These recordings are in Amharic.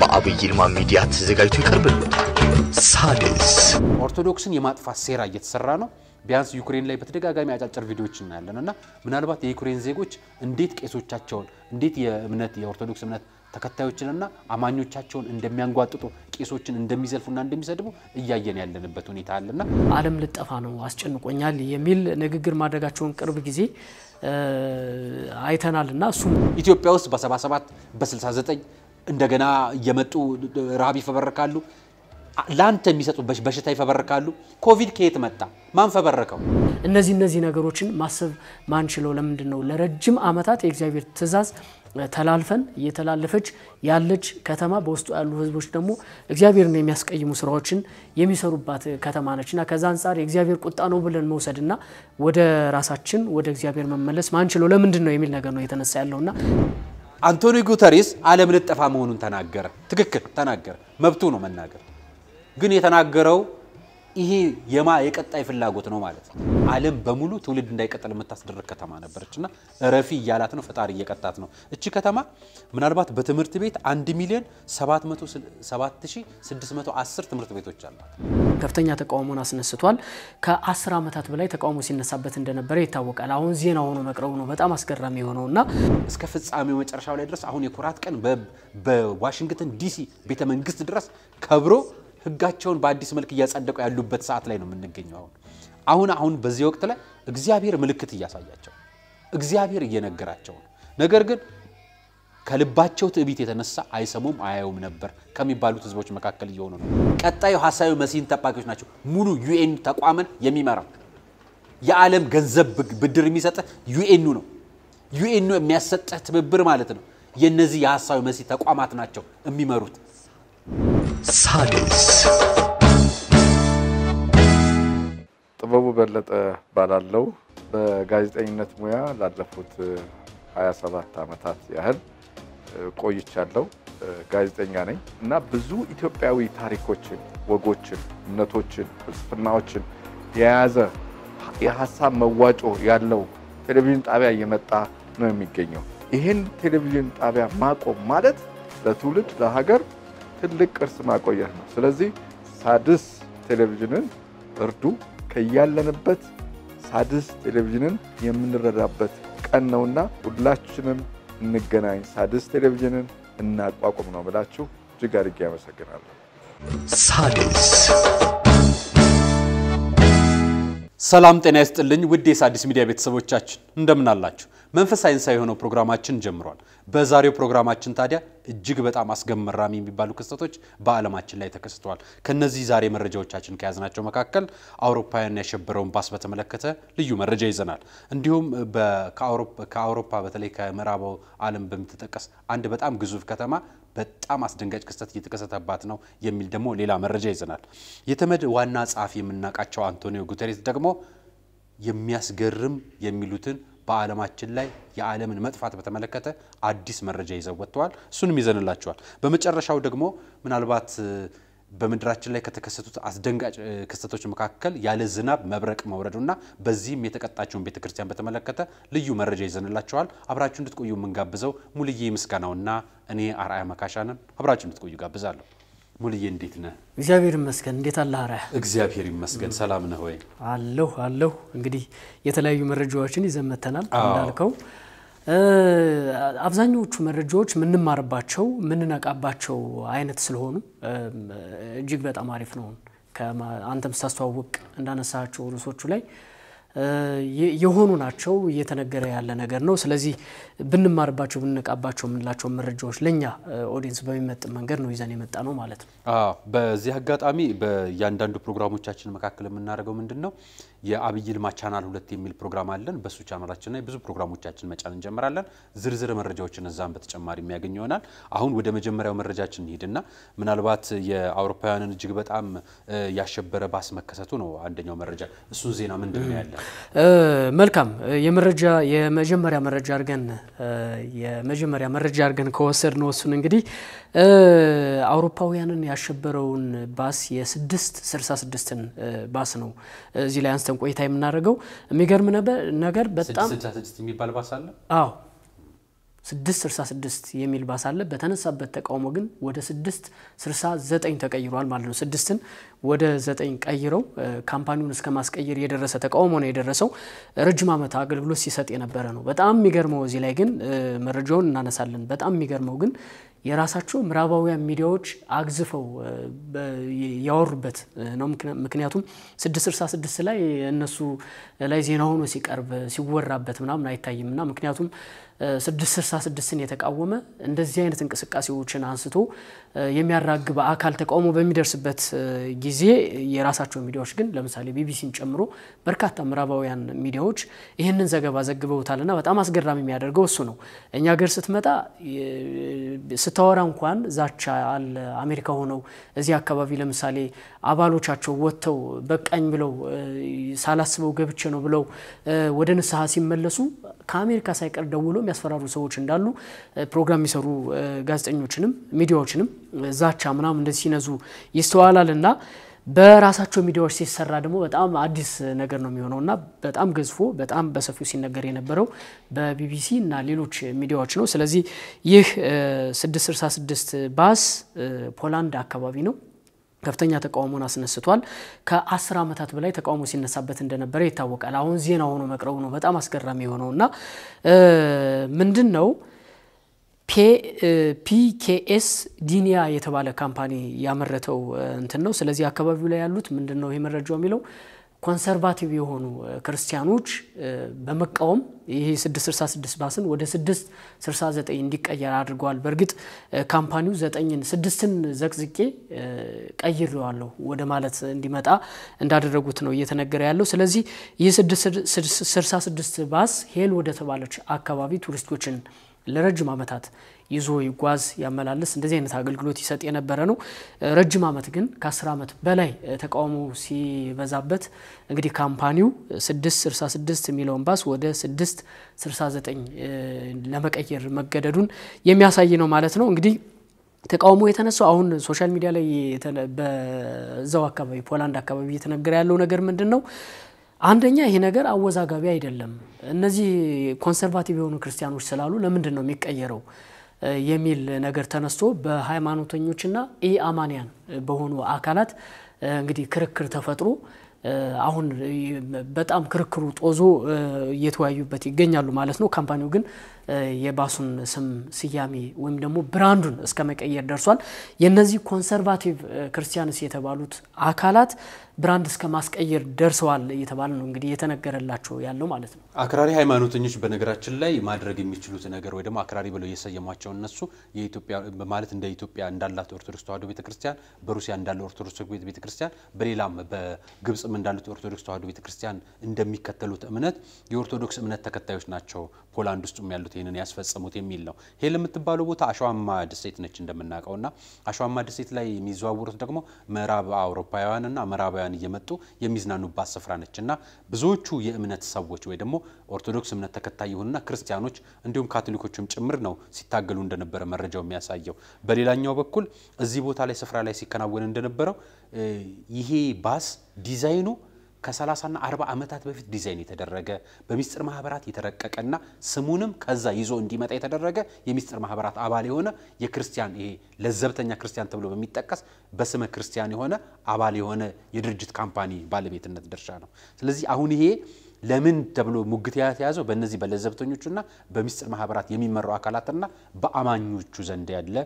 በአብይ ይልማ ሚዲያ ተዘጋጅቶ ይቀርብልዎታል። ሳድስ ኦርቶዶክስን የማጥፋት ሴራ እየተሰራ ነው። ቢያንስ ዩክሬን ላይ በተደጋጋሚ አጫጭር ቪዲዮዎች እናያለን እና ምናልባት የዩክሬን ዜጎች እንዴት ቄሶቻቸውን እንዴት የእምነት የኦርቶዶክስ እምነት ተከታዮችንና አማኞቻቸውን እንደሚያንጓጥጡ ቄሶችን እንደሚዘልፉና እንደሚሰድቡ እያየን ያለንበት ሁኔታ አለና ዓለም ልጠፋ ነው አስጨንቆኛል የሚል ንግግር ማድረጋቸውን ቅርብ ጊዜ አይተናል እና እሱም ኢትዮጵያ ውስጥ በ77 በ69 እንደገና እየመጡ ረሃብ ይፈበረካሉ። ለአንተ የሚሰጡ በሽታ ይፈበረካሉ። ኮቪድ ከየት መጣ? ማን ፈበረከው? እነዚህ እነዚህ ነገሮችን ማሰብ ማንችለው ለምንድን ነው? ለረጅም ዓመታት የእግዚአብሔር ትእዛዝ ተላልፈን እየተላለፈች ያለች ከተማ በውስጡ ያሉ ህዝቦች ደግሞ እግዚአብሔርን የሚያስቀይሙ ስራዎችን የሚሰሩባት ከተማ ነች እና ከዛ አንጻር የእግዚአብሔር ቁጣ ነው ብለን እና ወደ ራሳችን ወደ እግዚአብሔር መመለስ ማንችለው ለምንድን ነው የሚል ነገር ነው የተነሳ ና አንቶኒ ጉተሪስ ዓለም ልጠፋ መሆኑን ተናገረ። ትክክል ተናገረ፣ መብቱ ነው መናገር። ግን የተናገረው ይሄ የማ የቀጣይ ፍላጎት ነው ማለት ነው። ዓለም በሙሉ ትውልድ እንዳይቀጥል የምታስደረግ ከተማ ነበረች እና እረፊ እያላት ነው፣ ፈጣሪ እየቀጣት ነው። እቺ ከተማ ምናልባት በትምህርት ቤት 1 ሚሊዮን 7610 ትምህርት ቤቶች አሏት። ከፍተኛ ተቃውሞን አስነስቷል። ከ10 ዓመታት በላይ ተቃውሞ ሲነሳበት እንደነበረ ይታወቃል። አሁን ዜና ሆኖ መቅረቡ ነው በጣም አስገራሚ የሆነው እና እስከ ፍጻሜው መጨረሻው ላይ ድረስ አሁን የኩራት ቀን በዋሽንግተን ዲሲ ቤተ መንግስት ድረስ ከብሮ ህጋቸውን በአዲስ መልክ እያጸደቁ ያሉበት ሰዓት ላይ ነው የምንገኘው አሁን አሁን አሁን በዚህ ወቅት ላይ እግዚአብሔር ምልክት እያሳያቸው እግዚአብሔር እየነገራቸው ነው። ነገር ግን ከልባቸው ትዕቢት የተነሳ አይሰሙም አያዩም ነበር ከሚባሉት ህዝቦች መካከል እየሆኑ ነው። ቀጣዩ ሀሳዊ መሲህን ጠባቂዎች ናቸው። ሙሉ ዩኤን ተቋምን የሚመራው የዓለም ገንዘብ ብድር የሚሰጥህ ዩኤኑ ነው። ዩኤኑ የሚያሰጥህ ትብብር ማለት ነው። የእነዚህ የሀሳዊ መሲህ ተቋማት ናቸው የሚመሩት ሳድስ ጥበቡ በለጠ ባላለው በጋዜጠኝነት ሙያ ላለፉት 27 ዓመታት ያህል ቆይቻለሁ። ጋዜጠኛ ነኝ እና ብዙ ኢትዮጵያዊ ታሪኮችን፣ ወጎችን፣ እምነቶችን፣ ፍልስፍናዎችን የያዘ የሀሳብ መዋጮ ያለው ቴሌቪዥን ጣቢያ እየመጣ ነው የሚገኘው። ይህን ቴሌቪዥን ጣቢያ ማቆም ማለት ለትውልድ ለሀገር ትልቅ ቅርስ ማቆየት ነው። ስለዚህ ሳድስ ቴሌቪዥንን እርዱ። ከያለንበት ሣድስ ቴሌቪዥንን የምንረዳበት ቀን ነውና ሁላችንም እንገናኝ፣ ሣድስ ቴሌቪዥንን እናቋቁም ነው ብላችሁ እጅግ አድርጌ ያመሰግናለሁ። ሣድስ ሰላም ጤና ይስጥልኝ። ውድ የሣድስ ሚዲያ ቤተሰቦቻችን እንደምን አላችሁ? መንፈሳዊ ሳይንሳዊ የሆነው ፕሮግራማችን ጀምሯል። በዛሬው ፕሮግራማችን ታዲያ እጅግ በጣም አስገመራሚ የሚባሉ ክስተቶች በዓለማችን ላይ ተከስተዋል። ከነዚህ ዛሬ መረጃዎቻችን ከያዝናቸው መካከል አውሮፓውያን ያሸበረውን ባስ በተመለከተ ልዩ መረጃ ይዘናል። እንዲሁም ከአውሮፓ በተለይ ከምዕራቡ ዓለም በምትጠቀስ አንድ በጣም ግዙፍ ከተማ በጣም አስደንጋጭ ክስተት እየተከሰተባት ነው የሚል ደግሞ ሌላ መረጃ ይዘናል። የተመድ ዋና ጸሐፊ የምናውቃቸው አንቶኒዮ ጉተሬስ ደግሞ የሚያስገርም የሚሉትን በዓለማችን ላይ የዓለምን መጥፋት በተመለከተ አዲስ መረጃ ይዘው ወጥተዋል። እሱንም ይዘንላቸዋል። በመጨረሻው ደግሞ ምናልባት በምድራችን ላይ ከተከሰቱት አስደንጋጭ ክስተቶች መካከል ያለ ዝናብ መብረቅ መውረዱና በዚህም የተቀጣችውን ቤተ ክርስቲያን በተመለከተ ልዩ መረጃ ይዘንላቸዋል። አብራችሁ እንድትቆዩ የምንጋብዘው ሙልዬ ምስጋናውና እኔ አርአያ ነን። አብራችሁ እንድትቆዩ ጋብዛለሁ። ሙልዬ እንዴት ነህ? እግዚአብሔር ይመስገን። እንዴት አለህ አርአያ? እግዚአብሔር ይመስገን። ሰላም ነህ ወይ? አለሁ አለሁ። እንግዲህ የተለያዩ መረጃዎችን ይዘመተናል እንዳልከው አብዛኞቹ መረጃዎች የምንማርባቸው የምንነቃባቸው አይነት ስለሆኑ እጅግ በጣም አሪፍ ነው። አንተም ስታስተዋውቅ እንዳነሳቸው ርዕሶቹ ላይ የሆኑ ናቸው እየተነገረ ያለ ነገር ነው። ስለዚህ ብንማርባቸው ብንነቃባቸው የምንላቸው መረጃዎች ለእኛ ኦዲየንስ በሚመጥን መንገድ ነው ይዘን የመጣ ነው ማለት ነው። በዚህ አጋጣሚ በእያንዳንዱ ፕሮግራሞቻችን መካከል የምናደርገው ምንድን ነው የአብይ ልማ ቻናል ሁለት የሚል ፕሮግራም አለን። በእሱ ቻናላችን ላይ ብዙ ፕሮግራሞቻችን መጫን እንጀምራለን። ዝርዝር መረጃዎችን እዛም በተጨማሪ የሚያገኝ ይሆናል። አሁን ወደ መጀመሪያው መረጃችን እንሂድና ምናልባት የአውሮፓውያንን እጅግ በጣም ያሸበረ ባስ መከሰቱ ነው አንደኛው መረጃ። እሱን ዜና ምንድን ነው ያለ? መልካም የመረጃ የመጀመሪያ መረጃ አድርገን የመጀመሪያ መረጃ አድርገን ከወሰድ ነው እሱን እንግዲህ አውሮፓውያንን ያሸበረውን ባስ የስድስት ስልሳ ስድስትን ባስ ነው እዚህ ላይ አንስተን ቆይታ የምናደርገው። የሚገርም ነገር በጣም የሚባል ባስ አለ። አዎ ስድስት የሚል ባስ አለ። በተነሳበት ተቃውሞ ግን ወደ ስድስት ዘጠኝ ተቀይሯል ማለት ነው። ስድስትን ወደ ዘጠኝ ቀይረው ካምፓኒውን እስከ ማስቀየር የደረሰ ተቃውሞ ነው የደረሰው። ረጅም ዓመት አገልግሎት ሲሰጥ የነበረ ነው። በጣም የሚገርመው እዚህ ላይ ግን መረጃውን እናነሳለን። በጣም የሚገርመው ግን የራሳቸው ምዕራባውያን ሚዲያዎች አግዝፈው ያወሩበት ነው። ምክንያቱም 666 ላይ እነሱ ላይ ዜና ሆኖ ሲቀርብ ሲወራበት ምናምን አይታይም እና ምክንያቱም 666ን የተቃወመ እንደዚህ አይነት እንቅስቃሴዎችን አንስቶ የሚያራግብ አካል ተቃውሞ በሚደርስበት ጊዜ የራሳቸው ሚዲያዎች ግን ለምሳሌ ቢቢሲን ጨምሮ በርካታ ምዕራባውያን ሚዲያዎች ይህንን ዘገባ ዘግበውታል በጣም አስገራሚ የሚያደርገው እሱ ነው። እኛ ገር ስትመጣ ስታወራ እንኳን ዛቻ አለ። አሜሪካ ሆነው እዚህ አካባቢ ለምሳሌ አባሎቻቸው ወጥተው በቃኝ ብለው ሳላስበው ገብቼ ነው ብለው ወደ ንስሐ ሲመለሱ ከአሜሪካ ሳይቀር ደውሎ የሚያስፈራሩ ሰዎች እንዳሉ ፕሮግራም የሚሰሩ ጋዜጠኞችንም ሚዲያዎችንም ዛቻ ምናምን እንደዚህ ሲነዙ ይስተዋላል እና በራሳቸው ሚዲያዎች ሲሰራ ደግሞ በጣም አዲስ ነገር ነው የሚሆነው እና በጣም ገዝፎ በጣም በሰፊው ሲነገር የነበረው በቢቢሲ እና ሌሎች ሚዲያዎች ነው። ስለዚህ ይህ 666 ባስ ፖላንድ አካባቢ ነው ከፍተኛ ተቃውሞን አስነስቷል። ከአስር ዓመታት በላይ ተቃውሞ ሲነሳበት እንደነበረ ይታወቃል። አሁን ዜና ሆኖ መቅረቡ ነው በጣም አስገራሚ የሆነው እና ምንድን ነው ፒኬኤስ ዲኒያ የተባለ ካምፓኒ ያመረተው እንትን ነው። ስለዚህ አካባቢው ላይ ያሉት ምንድን ነው ይሄ መረጃው የሚለው ኮንሰርቫቲቭ የሆኑ ክርስቲያኖች በመቃወም ይህ 666 ባስን ወደ 669 እንዲቀየር አድርገዋል። በእርግጥ ካምፓኒው ዘጠኝን ስድስትን ዘቅዝቄ ቀይሬዋለሁ ወደ ማለት እንዲመጣ እንዳደረጉት ነው እየተነገረ ያለው። ስለዚህ ይህ 666 ባስ ሄል ወደ ተባለች አካባቢ ቱሪስቶችን ለረጅም ዓመታት ይዞ ይጓዝ ያመላልስ እንደዚህ አይነት አገልግሎት ይሰጥ የነበረ ነው። ረጅም ዓመት ግን ከ10 ዓመት በላይ ተቃውሞ ሲበዛበት እንግዲህ ካምፓኒው 666 የሚለውን ባስ ወደ 669 ለመቀየር መገደዱን የሚያሳይ ነው ማለት ነው እንግዲህ ተቃውሞ የተነሳው አሁን ሶሻል ሚዲያ ላይ በዛው አካባቢ ፖላንድ አካባቢ እየተነገረ ያለው ነገር ምንድን ነው? አንደኛ ይሄ ነገር አወዛጋቢ አይደለም። እነዚህ ኮንሰርቫቲቭ የሆኑ ክርስቲያኖች ስላሉ ለምንድን ነው የሚቀየረው የሚል ነገር ተነስቶ በሃይማኖተኞችና ኢ አማንያን በሆኑ አካላት እንግዲህ ክርክር ተፈጥሮ አሁን በጣም ክርክሩ ጦዞ እየተወያዩበት ይገኛሉ ማለት ነው። ካምፓኒው ግን የባሱን ስም ስያሜ ወይም ደግሞ ብራንዱን እስከ መቀየር ደርሷል። የነዚህ ኮንሰርቫቲቭ ክርስቲያንስ የተባሉት አካላት ብራንድ እስከ ማስቀየር ደርሰዋል እየተባለ ነው እንግዲህ የተነገረላቸው ያለው ማለት ነው። አክራሪ ሃይማኖተኞች በነገራችን ላይ ማድረግ የሚችሉት ነገር ወይ ደግሞ አክራሪ ብለው እየሰየሟቸው እነሱ የኢትዮጵያ ማለት እንደ ኢትዮጵያ እንዳላት ኦርቶዶክስ ተዋዶ ቤተክርስቲያን፣ በሩሲያ እንዳለ ኦርቶዶክስ ቤተክርስቲያን፣ በሌላም በግብጽም እንዳሉት ኦርቶዶክስ ተዋህዶ ቤተክርስቲያን እንደሚከተሉት እምነት የኦርቶዶክስ እምነት ተከታዮች ናቸው ፖላንድ ውስጥም ያሉት ይህንን ያስፈጸሙት የሚል ነው። ሄል የምትባለው ቦታ አሸዋማ ደሴት ነች እንደምናውቀው ና አሸዋማ ደሴት ላይ የሚዘዋወሩት ደግሞ ምዕራብ አውሮፓውያን ና ምዕራባውያን እየመጡ የሚዝናኑባት ስፍራ ነች እና ብዙዎቹ የእምነት ሰዎች ወይ ደግሞ ኦርቶዶክስ እምነት ተከታይ የሆኑና ክርስቲያኖች እንዲሁም ካቶሊኮችም ጭምር ነው ሲታገሉ እንደነበረ መረጃው የሚያሳየው። በሌላኛው በኩል እዚህ ቦታ ላይ ስፍራ ላይ ሲከናወን እንደነበረው ይሄ ባስ ዲዛይኑ ከሰላሳና አርባ ዓመታት በፊት ዲዛይን የተደረገ በሚስጥር ማህበራት የተረቀቀና ስሙንም ከዛ ይዞ እንዲመጣ የተደረገ የሚስጥር ማህበራት አባል የሆነ የክርስቲያን ይሄ ለዘብተኛ ክርስቲያን ተብሎ በሚጠቀስ በስመ ክርስቲያን የሆነ አባል የሆነ የድርጅት ካምፓኒ ባለቤትነት ድርሻ ነው። ስለዚህ አሁን ይሄ ለምን ተብሎ ሙግት የተያዘው በእነዚህ በለዘብተኞቹና በሚስጥር ማህበራት የሚመራው አካላትና በአማኞቹ ዘንድ ያለ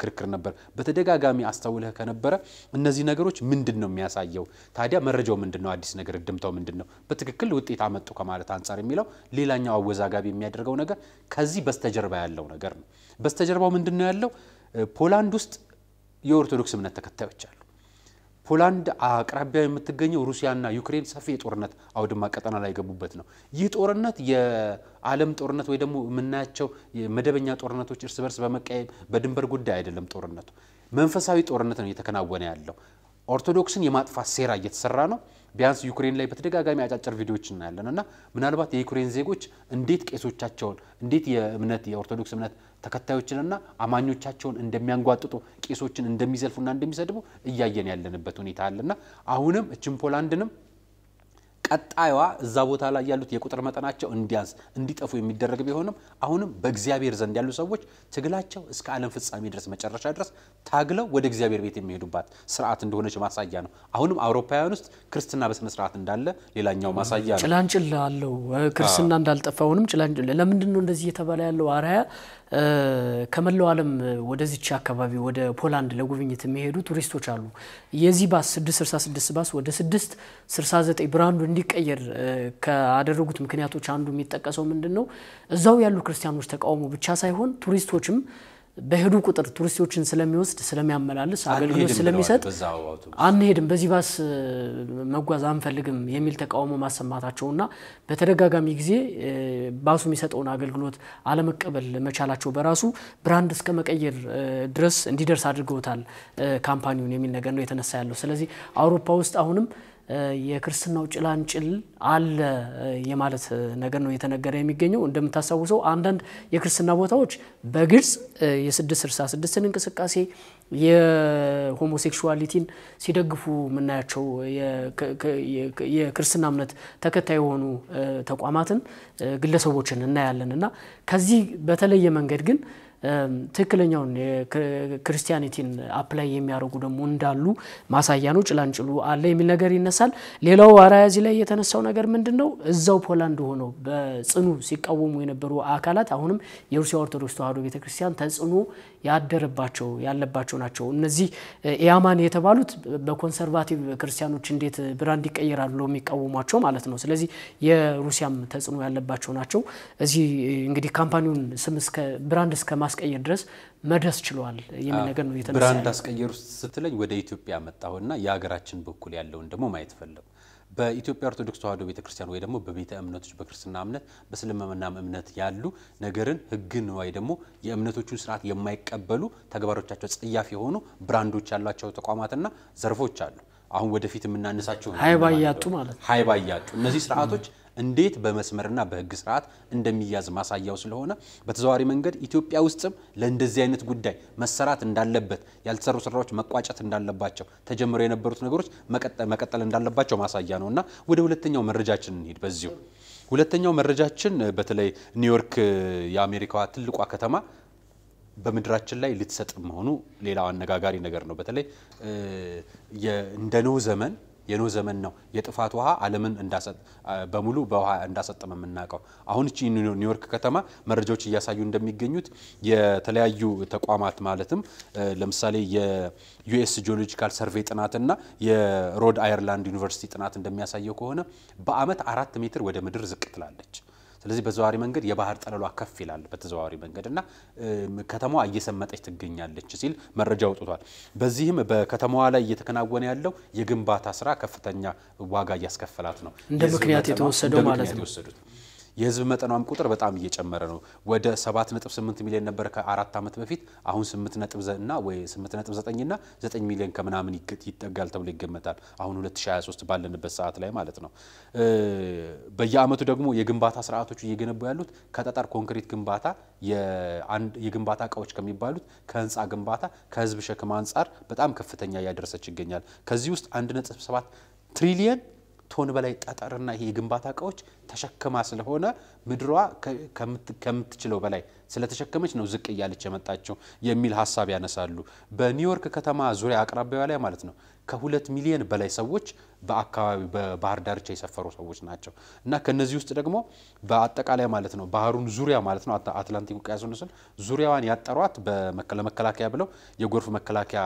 ክርክር ነበር። በተደጋጋሚ አስተውለህ ከነበረ እነዚህ ነገሮች ምንድን ነው የሚያሳየው? ታዲያ መረጃው ምንድን ነው? አዲስ ነገር እድምተው ምንድን ነው? በትክክል ውጤት አመጡ ከማለት አንጻር የሚለው ሌላኛው አወዛጋቢ የሚያደርገው ነገር ከዚህ በስተጀርባ ያለው ነገር ነው። በስተጀርባው ምንድን ነው ያለው? ፖላንድ ውስጥ የኦርቶዶክስ እምነት ተከታዮች አሉ። ፖላንድ አቅራቢያ የምትገኘው ሩሲያና ዩክሬን ሰፊ የጦርነት አውድማ ቀጠና ላይ የገቡበት ነው። ይህ ጦርነት የዓለም ጦርነት ወይ ደግሞ የምናያቸው መደበኛ ጦርነቶች እርስ በርስ በመቀየም በድንበር ጉዳይ አይደለም። ጦርነቱ መንፈሳዊ ጦርነት ነው እየተከናወነ ያለው። ኦርቶዶክስን የማጥፋት ሴራ እየተሰራ ነው። ቢያንስ ዩክሬን ላይ በተደጋጋሚ አጫጭር ቪዲዮዎች እናያለን እና ምናልባት የዩክሬን ዜጎች እንዴት ቄሶቻቸውን እንዴት የእምነት የኦርቶዶክስ እምነት ተከታዮችንና አማኞቻቸውን እንደሚያንጓጥጡ ቄሶችን እንደሚዘልፉና እንደሚሰድቡ እያየን ያለንበት ሁኔታ አለና አሁንም እችን ፖላንድንም ቀጣዩዋ እዛ ቦታ ላይ ያሉት የቁጥር መጠናቸው እንዲያዝ እንዲጠፉ የሚደረግ ቢሆንም አሁንም በእግዚአብሔር ዘንድ ያሉ ሰዎች ትግላቸው እስከ ዓለም ፍጻሜ ድረስ መጨረሻ ድረስ ታግለው ወደ እግዚአብሔር ቤት የሚሄዱባት ስርዓት እንደሆነች ማሳያ ነው። አሁንም አውሮፓውያን ውስጥ ክርስትና በስነ ስርዓት እንዳለ ሌላኛው ማሳያ ነው። ጭላንጭል አለው ክርስትና እንዳልጠፋ አሁንም ጭላንጭል። ለምንድን ነው እንደዚህ የተባለ ያለው አርያ ከመላው ዓለም ወደዚች አካባቢ ወደ ፖላንድ ለጉብኝት የሚሄዱ ቱሪስቶች አሉ። የዚህ ባስ 666 ባስ ወደ 669 ብራንዱ እንዲቀየር ካደረጉት ምክንያቶች አንዱ የሚጠቀሰው ምንድን ነው? እዛው ያሉ ክርስቲያኖች ተቃውሞ ብቻ ሳይሆን ቱሪስቶችም በሄዱ ቁጥር ቱሪስቶችን ስለሚወስድ ስለሚያመላልስ አገልግሎት ስለሚሰጥ አንሄድም፣ በዚህ ባስ መጓዝ አንፈልግም የሚል ተቃውሞ ማሰማታቸውና በተደጋጋሚ ጊዜ ባሱ የሚሰጠውን አገልግሎት አለመቀበል መቻላቸው በራሱ ብራንድ እስከ መቀየር ድረስ እንዲደርስ አድርገውታል ካምፓኒውን የሚል ነገር ነው የተነሳ ያለው። ስለዚህ አውሮፓ ውስጥ አሁንም የክርስትናው ጭላንጭል አለ የማለት ነገር ነው እየተነገረ የሚገኘው። እንደምታስታውሰው አንዳንድ የክርስትና ቦታዎች በግልጽ የ666ን እንቅስቃሴ የሆሞሴክሹዋሊቲን ሲደግፉ የምናያቸው የክርስትና እምነት ተከታይ የሆኑ ተቋማትን ግለሰቦችን እናያለን እና ከዚህ በተለየ መንገድ ግን ትክክለኛውን ክርስቲያኒቲን አፕላይ የሚያደርጉ ደግሞ እንዳሉ ማሳያ ነው። ጭላንጭሉ አለ የሚል ነገር ይነሳል። ሌላው አራያዚ ላይ የተነሳው ነገር ምንድን ነው? እዛው ፖላንድ ሆነው በጽኑ ሲቃወሙ የነበሩ አካላት አሁንም የሩሲያ ኦርቶዶክስ ተዋሕዶ ቤተክርስቲያን ተጽዕኖ ያደረባቸው ያለባቸው ናቸው። እነዚህ ኢያማን የተባሉት በኮንሰርቫቲቭ ክርስቲያኖች እንዴት ብራንድ ይቀየራሉ የሚቃወሟቸው ማለት ነው። ስለዚህ የሩሲያም ተጽዕኖ ያለባቸው ናቸው። እዚህ እንግዲህ ካምፓኒውን ስም ብራንድ እስከ ማስቀየር ድረስ መድረስ ችሏል የሚል ነገር ነው የተነሳ። ብራንድ አስቀየር ውስጥ ስትለኝ ወደ ኢትዮጵያ መጣሁና የሀገራችን በኩል ያለውን ደግሞ ማየት ፈለጉ። በኢትዮጵያ ኦርቶዶክስ ተዋሕዶ ቤተክርስቲያን ወይ ደግሞ በቤተ እምነቶች በክርስትና እምነት በእስልምናም እምነት ያሉ ነገርን ሕግን ወይ ደግሞ የእምነቶቹን ስርዓት የማይቀበሉ ተግባሮቻቸው ጸያፍ የሆኑ ብራንዶች ያሏቸው ተቋማትና ዘርፎች አሉ። አሁን ወደፊት የምናነሳቸው ሀይባ እያጡ ማለት ሀይባ እያጡ እነዚህ ስርዓቶች እንዴት በመስመርና በህግ ስርዓት እንደሚያዝ ማሳያው ስለሆነ በተዘዋዋሪ መንገድ ኢትዮጵያ ውስጥም ለእንደዚህ አይነት ጉዳይ መሰራት እንዳለበት፣ ያልተሰሩ ስራዎች መቋጨት እንዳለባቸው፣ ተጀምረው የነበሩት ነገሮች መቀጠል እንዳለባቸው ማሳያ ነው እና ወደ ሁለተኛው መረጃችን እንሂድ በዚሁ ሁለተኛው መረጃችን በተለይ ኒውዮርክ የአሜሪካዋ ትልቋ ከተማ በምድራችን ላይ ልትሰጥ መሆኑ ሌላው አነጋጋሪ ነገር ነው። በተለይ እንደ ኖህ ዘመን የኖህ ዘመን ነው። የጥፋት ውሃ ዓለምን በሙሉ በውሃ እንዳሰጠመ የምናውቀው። አሁን እቺ ኒውዮርክ ከተማ መረጃዎች እያሳዩ እንደሚገኙት የተለያዩ ተቋማት ማለትም ለምሳሌ የዩኤስ ጂኦሎጂካል ሰርቬይ ጥናትና የሮድ አይርላንድ ዩኒቨርሲቲ ጥናት እንደሚያሳየው ከሆነ በአመት አራት ሜትር ወደ ምድር ዝቅ ትላለች። ስለዚህ በዘዋሪ መንገድ የባህር ጠለሏ ከፍ ይላል በተዘዋዋሪ መንገድ እና ከተማዋ እየሰመጠች ትገኛለች ሲል መረጃ አውጥቷል። በዚህም በከተማዋ ላይ እየተከናወነ ያለው የግንባታ ስራ ከፍተኛ ዋጋ እያስከፈላት ነው። እንደ ምክንያት የተወሰደው ማለት ነው። የህዝብ መጠኗም ቁጥር በጣም እየጨመረ ነው። ወደ 7.8 ሚሊዮን ነበር ከአራት ዓመት በፊት አሁን 8.9ና ወይ 8.9ና 9 ሚሊዮን ከምናምን ይጠጋል ተብሎ ይገመታል። አሁን 2023 ባለንበት ሰዓት ላይ ማለት ነው። በየአመቱ ደግሞ የግንባታ ስርዓቶቹ እየገነቡ ያሉት ከጠጠር ኮንክሪት ግንባታ የግንባታ እቃዎች ከሚባሉት ከህንፃ ግንባታ ከህዝብ ሸክም አንጻር በጣም ከፍተኛ እያደረሰች ይገኛል። ከዚህ ውስጥ 1.7 ትሪሊየን ቶን በላይ ጠጠርና ይሄ የግንባታ እቃዎች ተሸክማ ስለሆነ ምድሯ ከምትችለው በላይ ስለተሸከመች ነው ዝቅ እያለች የመጣቸው የሚል ሀሳብ ያነሳሉ። በኒውዮርክ ከተማ ዙሪያ አቅራቢያዋ ላይ ማለት ነው ከሁለት ሚሊዮን በላይ ሰዎች በአካባቢ በባህር ዳርቻ የሰፈሩ ሰዎች ናቸው እና ከነዚህ ውስጥ ደግሞ በአጠቃላይ ማለት ነው ባህሩን ዙሪያ ማለት ነው አትላንቲክ ውቅያኖስን ዙሪያዋን ያጠሯት ለመከላከያ ብለው የጎርፍ መከላከያ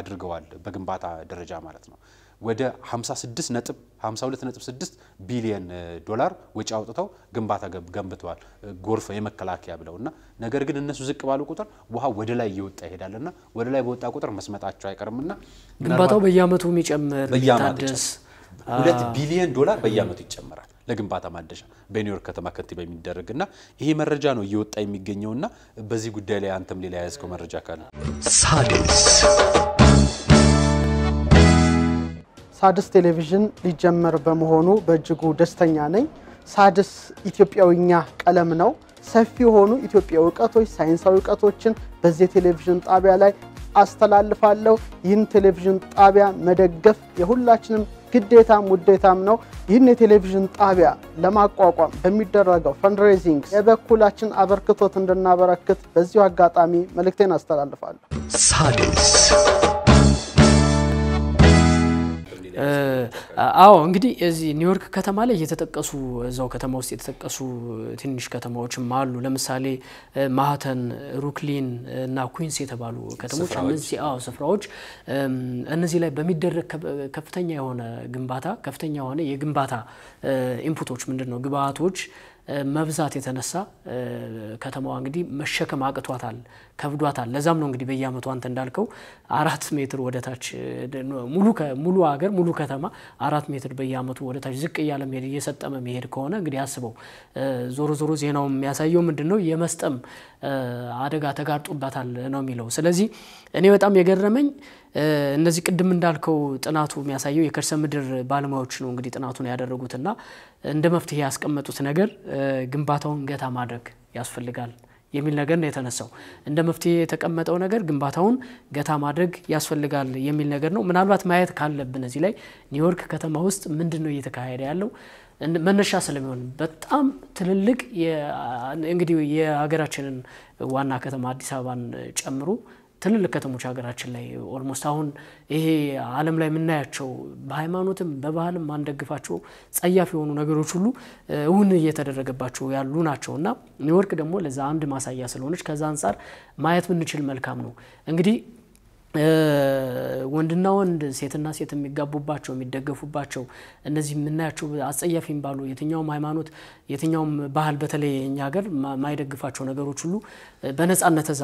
አድርገዋል በግንባታ ደረጃ ማለት ነው። ወደ 56.52 ቢሊየን ዶላር ወጪ አውጥተው ግንባታ ገንብተዋል። ጎርፍ የመከላከያ ብለውና ነገር ግን እነሱ ዝቅ ባሉ ቁጥር ውሃ ወደ ላይ እየወጣ ይሄዳልና ወደ ላይ በወጣ ቁጥር መስመጣቸው አይቀርምና ግንባታው በየአመቱ የሚጨምር ታደስ ሁለት ቢሊየን ዶላር በየአመቱ ይጨምራል ለግንባታ ማደሻ በኒውዮርክ ከተማ ከንቲባ የሚደረግና ይሄ መረጃ ነው እየወጣ የሚገኘውና በዚህ ጉዳይ ላይ አንተም ሌላ የያዝከው መረጃ ካለ ሳድስ ሳድስ ቴሌቪዥን ሊጀመር በመሆኑ በእጅጉ ደስተኛ ነኝ። ሳድስ ኢትዮጵያዊኛ ቀለም ነው። ሰፊ የሆኑ ኢትዮጵያዊ እውቀቶች፣ ሳይንሳዊ እውቀቶችን በዚህ ቴሌቪዥን ጣቢያ ላይ አስተላልፋለሁ። ይህን ቴሌቪዥን ጣቢያ መደገፍ የሁላችንም ግዴታም ውዴታም ነው። ይህን የቴሌቪዥን ጣቢያ ለማቋቋም በሚደረገው ፈንድሬዚንግ የበኩላችን አበርክቶት እንድናበረክት በዚሁ አጋጣሚ መልእክቴን አስተላልፋለሁ። ሳድስ አዎ እንግዲህ እዚህ ኒውዮርክ ከተማ ላይ የተጠቀሱ እዛው ከተማ ውስጥ የተጠቀሱ ትንሽ ከተማዎችም አሉ። ለምሳሌ ማህተን፣ ሩክሊን እና ኩንስ የተባሉ ከተሞች እነዚህ አዎ ስፍራዎች እነዚህ ላይ በሚደረግ ከፍተኛ የሆነ ግንባታ ከፍተኛ የሆነ የግንባታ ኢንፑቶች ምንድን ነው ግብአቶች መብዛት የተነሳ ከተማዋ እንግዲህ መሸከም አቅቷታል፣ ከብዷታል። ለዛም ነው እንግዲህ በየአመቱ አንተ እንዳልከው አራት ሜትር ወደታች ሙሉ ሙሉ ሀገር ሙሉ ከተማ አራት ሜትር በየአመቱ ወደታች ዝቅ እያለ መሄድ እየሰጠመ መሄድ ከሆነ እንግዲህ አስበው። ዞሮ ዞሮ ዜናው የሚያሳየው ምንድን ነው? የመስጠም አደጋ ተጋርጦባታል ነው የሚለው። ስለዚህ እኔ በጣም የገረመኝ እነዚህ ቅድም እንዳልከው ጥናቱ የሚያሳየው የከርሰ ምድር ባለሙያዎች ነው እንግዲህ ጥናቱን ያደረጉትና እንደ መፍትሄ ያስቀመጡት ነገር ግንባታውን ገታ ማድረግ ያስፈልጋል የሚል ነገር ነው የተነሳው። እንደ መፍትሄ የተቀመጠው ነገር ግንባታውን ገታ ማድረግ ያስፈልጋል የሚል ነገር ነው። ምናልባት ማየት ካለብን እዚህ ላይ ኒውዮርክ ከተማ ውስጥ ምንድን ነው እየተካሄደ ያለው መነሻ ስለሚሆን በጣም ትልልቅ እንግዲህ የሀገራችንን ዋና ከተማ አዲስ አበባን ጨምሮ ትልልቅ ከተሞች ሀገራችን ላይ ኦልሞስት አሁን ይሄ ዓለም ላይ የምናያቸው በሃይማኖትም በባህልም አንደግፋቸው ጸያፍ የሆኑ ነገሮች ሁሉ እውን እየተደረገባቸው ያሉ ናቸው እና ኒውዮርክ ደግሞ ለዛ አንድ ማሳያ ስለሆነች ከዛ አንጻር ማየት ምንችል መልካም ነው እንግዲህ ወንድና ወንድ ሴትና ሴት የሚጋቡባቸው የሚደገፉባቸው እነዚህ የምናያቸው አጸያፊ የሚባሉ የትኛውም ሃይማኖት የትኛውም ባህል በተለይ እኛ ሀገር ማይደግፋቸው ነገሮች ሁሉ በነጻነት እዛ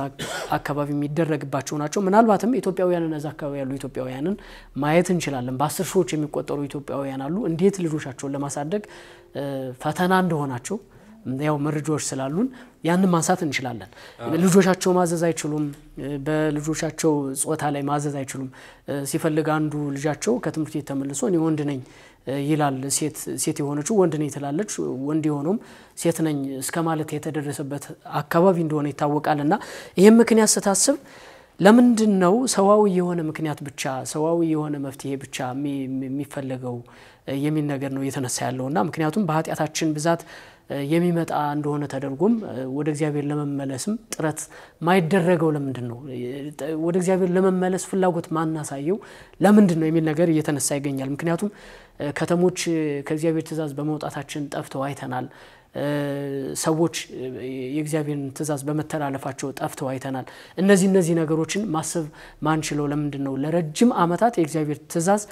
አካባቢ የሚደረግባቸው ናቸው። ምናልባትም ኢትዮጵያውያንን እዛ አካባቢ ያሉ ኢትዮጵያውያንን ማየት እንችላለን። በአስር ሺዎች የሚቆጠሩ ኢትዮጵያውያን አሉ። እንዴት ልጆቻቸውን ለማሳደግ ፈተና እንደሆናቸው ያው መረጃዎች ስላሉን ያንን ማንሳት እንችላለን። ልጆቻቸው ማዘዝ አይችሉም። በልጆቻቸው ጾታ ላይ ማዘዝ አይችሉም። ሲፈልግ አንዱ ልጃቸው ከትምህርት ቤት ተመልሶ እኔ ወንድ ነኝ ይላል። ሴት የሆነችው ወንድ ነኝ ትላለች፣ ወንድ የሆነውም ሴት ነኝ እስከ ማለት የተደረሰበት አካባቢ እንደሆነ ይታወቃል። እና ይህም ምክንያት ስታስብ ለምንድን ነው ሰዋዊ የሆነ ምክንያት ብቻ ሰዋዊ የሆነ መፍትሄ ብቻ የሚፈለገው የሚል ነገር ነው እየተነሳ ያለውና ምክንያቱም በኃጢአታችን ብዛት የሚመጣ እንደሆነ ተደርጎም ወደ እግዚአብሔር ለመመለስም ጥረት ማይደረገው ለምንድን ነው? ወደ እግዚአብሔር ለመመለስ ፍላጎት ማናሳየው ለምንድን ነው የሚል ነገር እየተነሳ ይገኛል። ምክንያቱም ከተሞች ከእግዚአብሔር ትእዛዝ በመውጣታችን ጠፍተው አይተናል። ሰዎች የእግዚአብሔርን ትእዛዝ በመተላለፋቸው ጠፍተው አይተናል። እነዚህ እነዚህ ነገሮችን ማሰብ ማንችለው ለምንድን ነው? ለረጅም ዓመታት የእግዚአብሔር ትእዛዝ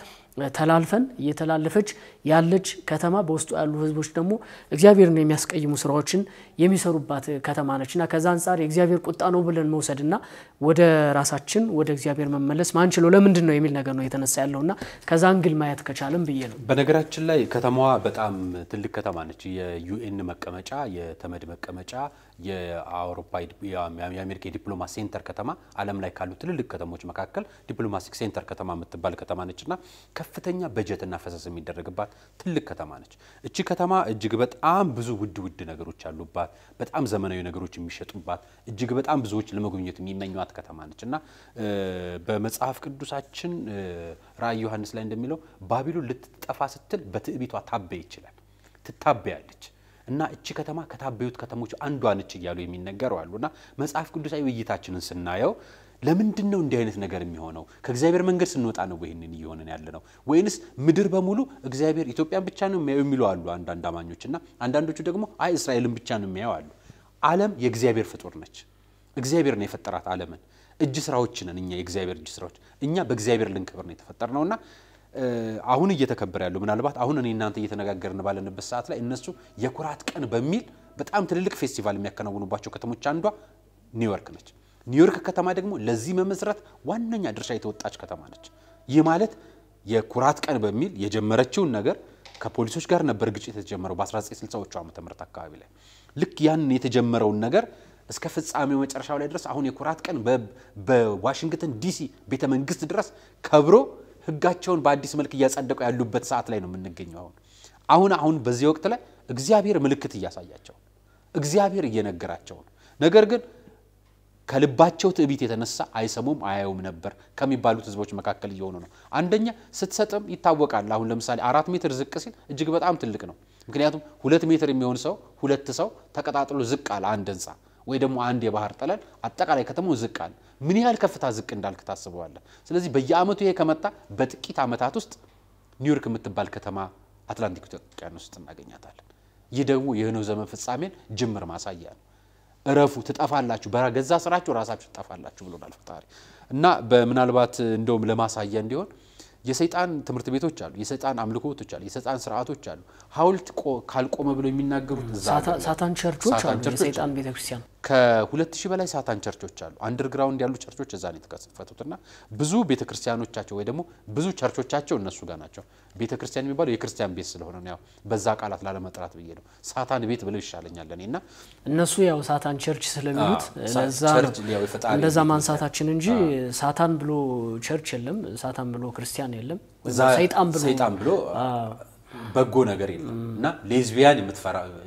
ተላልፈን እየተላለፈች ያለች ከተማ በውስጡ ያሉ ህዝቦች ደግሞ እግዚአብሔርን የሚያስቀይሙ ስራዎችን የሚሰሩባት ከተማ እና ከዛ አንጻር የእግዚአብሔር ቁጣ ነው ብለን መውሰድና ወደ ራሳችን ወደ እግዚአብሔር መመለስ ማንችለው ለምንድን ነው የሚል ነገር ነው የተነሳ እና ከዛ እንግል ማየት ከቻለም ብዬ ነው። በነገራችን ላይ ከተማዋ በጣም ትልቅ ከተማ ነች። የዩኤን መቀመጫ፣ የተመድ መቀመጫ፣ የአውሮፓ የአሜሪካ የዲፕሎማ ሴንተር ከተማ፣ አለም ላይ ካሉ ትልልቅ ከተሞች መካከል ዲፕሎማቲክ ሴንተር ከተማ የምትባል ከተማ ነችና ከፍተኛ በጀትና ፈሰስ የሚደረግባት ትልቅ ከተማ ነች። እቺ ከተማ እጅግ በጣም ብዙ ውድ ውድ ነገሮች ያሉባት፣ በጣም ዘመናዊ ነገሮች የሚሸጡባት፣ እጅግ በጣም ብዙዎች ለመጎብኘት የሚመኟት ከተማ ነች እና በመጽሐፍ ቅዱሳችን ራእይ ዮሐንስ ላይ እንደሚለው ባቢሎን ልትጠፋ ስትል በትዕቢቷ ታበይ ይችላል ትታበያለች እና እቺ ከተማ ከታበዩት ከተሞች አንዷ ነች እያሉ አሉ አሉና መጽሐፍ ቅዱሳዊ ውይይታችንን ስናየው ለምንድን ነው እንዲህ አይነት ነገር የሚሆነው? ከእግዚአብሔር መንገድ ስንወጣ ነው ይህንን እየሆነን ያለ ነው ወይንስ ምድር በሙሉ እግዚአብሔር ኢትዮጵያን ብቻ ነው የሚያየው የሚሉ አሉ አንዳንድ አማኞች እና አንዳንዶቹ ደግሞ አይ እስራኤልን ብቻ ነው የሚያየው አሉ። ዓለም የእግዚአብሔር ፍጡር ነች። እግዚአብሔር ነው የፈጠራት ዓለምን። እጅ ስራዎች ነን እኛ፣ የእግዚአብሔር እጅ ስራዎች። እኛ በእግዚአብሔር ልንክብር ነው የተፈጠር ነውና አሁን እየተከበረ ያለው ምናልባት አሁን እኔ እናንተ እየተነጋገርን ባለንበት ሰዓት ላይ እነሱ የኩራት ቀን በሚል በጣም ትልልቅ ፌስቲቫል የሚያከናውኑባቸው ከተሞች አንዷ ኒውዮርክ ነች። ኒውዮርክ ከተማ ደግሞ ለዚህ መመስረት ዋነኛ ድርሻ የተወጣች ከተማ ነች። ይህ ማለት የኩራት ቀን በሚል የጀመረችውን ነገር ከፖሊሶች ጋር ነበር ግጭት የተጀመረው በ1960ዎቹ ዓመተ ምህረት አካባቢ ላይ ልክ ያንን የተጀመረውን ነገር እስከ ፍጻሜው መጨረሻው ላይ ድረስ አሁን የኩራት ቀን በዋሽንግተን ዲሲ ቤተ መንግስት ድረስ ከብሮ ህጋቸውን በአዲስ መልክ እያጸደቁ ያሉበት ሰዓት ላይ ነው የምንገኘው። አሁን አሁን አሁን በዚህ ወቅት ላይ እግዚአብሔር ምልክት እያሳያቸው፣ እግዚአብሔር እየነገራቸው ነገር ግን ከልባቸው ትዕቢት የተነሳ አይሰሙም አያዩም ነበር ከሚባሉት ህዝቦች መካከል እየሆኑ ነው። አንደኛ ስትሰጥም ይታወቃል። አሁን ለምሳሌ አራት ሜትር ዝቅ ሲል እጅግ በጣም ትልቅ ነው። ምክንያቱም ሁለት ሜትር የሚሆን ሰው ሁለት ሰው ተቀጣጥሎ ዝቅ አለ አንድ ህንፃ ወይ ደግሞ አንድ የባህር ጠለል አጠቃላይ ከተማው ዝቅ አለ። ምን ያህል ከፍታ ዝቅ እንዳልክ ታስበዋለህ። ስለዚህ በየአመቱ ይሄ ከመጣ በጥቂት ዓመታት ውስጥ ኒውዮርክ የምትባል ከተማ አትላንቲክ ውቅያኖስ ውስጥ እናገኛታለን። ይህ ደግሞ ዘመን ፍጻሜን ጅምር ማሳያ ነው። እረፉ ትጠፋላችሁ፣ በገዛ ስራችሁ ራሳችሁ ትጠፋላችሁ ብሎናል ፈጣሪ እና በምናልባት እንደውም ለማሳያ እንዲሆን የሰይጣን ትምህርት ቤቶች አሉ፣ የሰይጣን አምልኮቶች አሉ፣ የሰይጣን ስርዓቶች አሉ። ሀውልት ካልቆመ ብለው የሚናገሩት ሳታን ቸርቾች አሉ፣ የሰይጣን ቤተክርስቲያን ከሁለት ሺህ በላይ ሳታን ቸርቾች አሉ። አንደርግራውንድ ያሉ ቸርቾች እዛ ነው የተከፈቱት ብዙ ቤተ ክርስቲያኖቻቸው ወይ ደግሞ ብዙ ቸርቾቻቸው እነሱ ጋር ናቸው። ቤተ ክርስቲያን የሚባለው የክርስቲያን ቤት ስለሆነ ነው። ያው በዛ ቃላት ላለመጥራት ብዬ ነው። ሳታን ቤት ብለው ይሻለኛል እኔ እና እነሱ ያው ሳታን ቸርች ስለሚሉት እንደዛ ማንሳታችን እንጂ ሳታን ብሎ ቸርች የለም፣ ሳታን ብሎ ክርስቲያን የለም፣ ሰይጣን ብሎ በጎ ነገር የለም እና ሌዝቢያን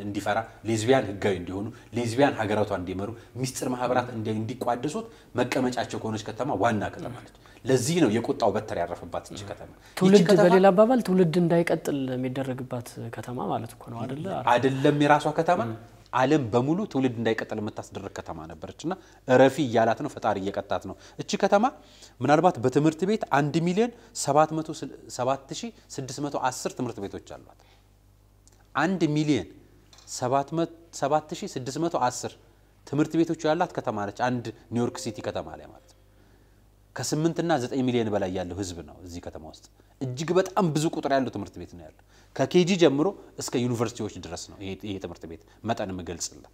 እንዲፈራ ሌዝቢያን ህጋዊ እንዲሆኑ ሌዝቢያን ሀገራቷ እንዲመሩ ሚስጥር ማህበራት እንዲቋደሱት መቀመጫቸው ከሆነች ከተማ ዋና ከተማ ነች። ለዚህ ነው የቁጣው በተር ያረፈባት እች ከተማ ትውልድ በሌላ አባባል ትውልድ እንዳይቀጥል የሚደረግባት ከተማ ማለት እኮ ነው አደለ? አደለም የራሷ ከተማ ዓለም በሙሉ ትውልድ እንዳይቀጥል የምታስደረግ ከተማ ነበረች እና እረፊ እያላት ነው፣ ፈጣሪ እየቀጣት ነው። እቺ ከተማ ምናልባት በትምህርት ቤት 1 ሚሊዮን 7610 ትምህርት ቤቶች አሏት። 1 ሚሊዮን 7610 ትምህርት ቤቶች ያላት ከተማ ነች። አንድ ኒውዮርክ ሲቲ ከተማ ላይ ማለት ከስምንትና ዘጠኝ ሚሊዮን በላይ ያለው ህዝብ ነው እዚህ ከተማ ውስጥ። እጅግ በጣም ብዙ ቁጥር ያለው ትምህርት ቤት ነው ያለው። ከኬጂ ጀምሮ እስከ ዩኒቨርሲቲዎች ድረስ ነው ይሄ ትምህርት ቤት መጠን የምገልጽልህ።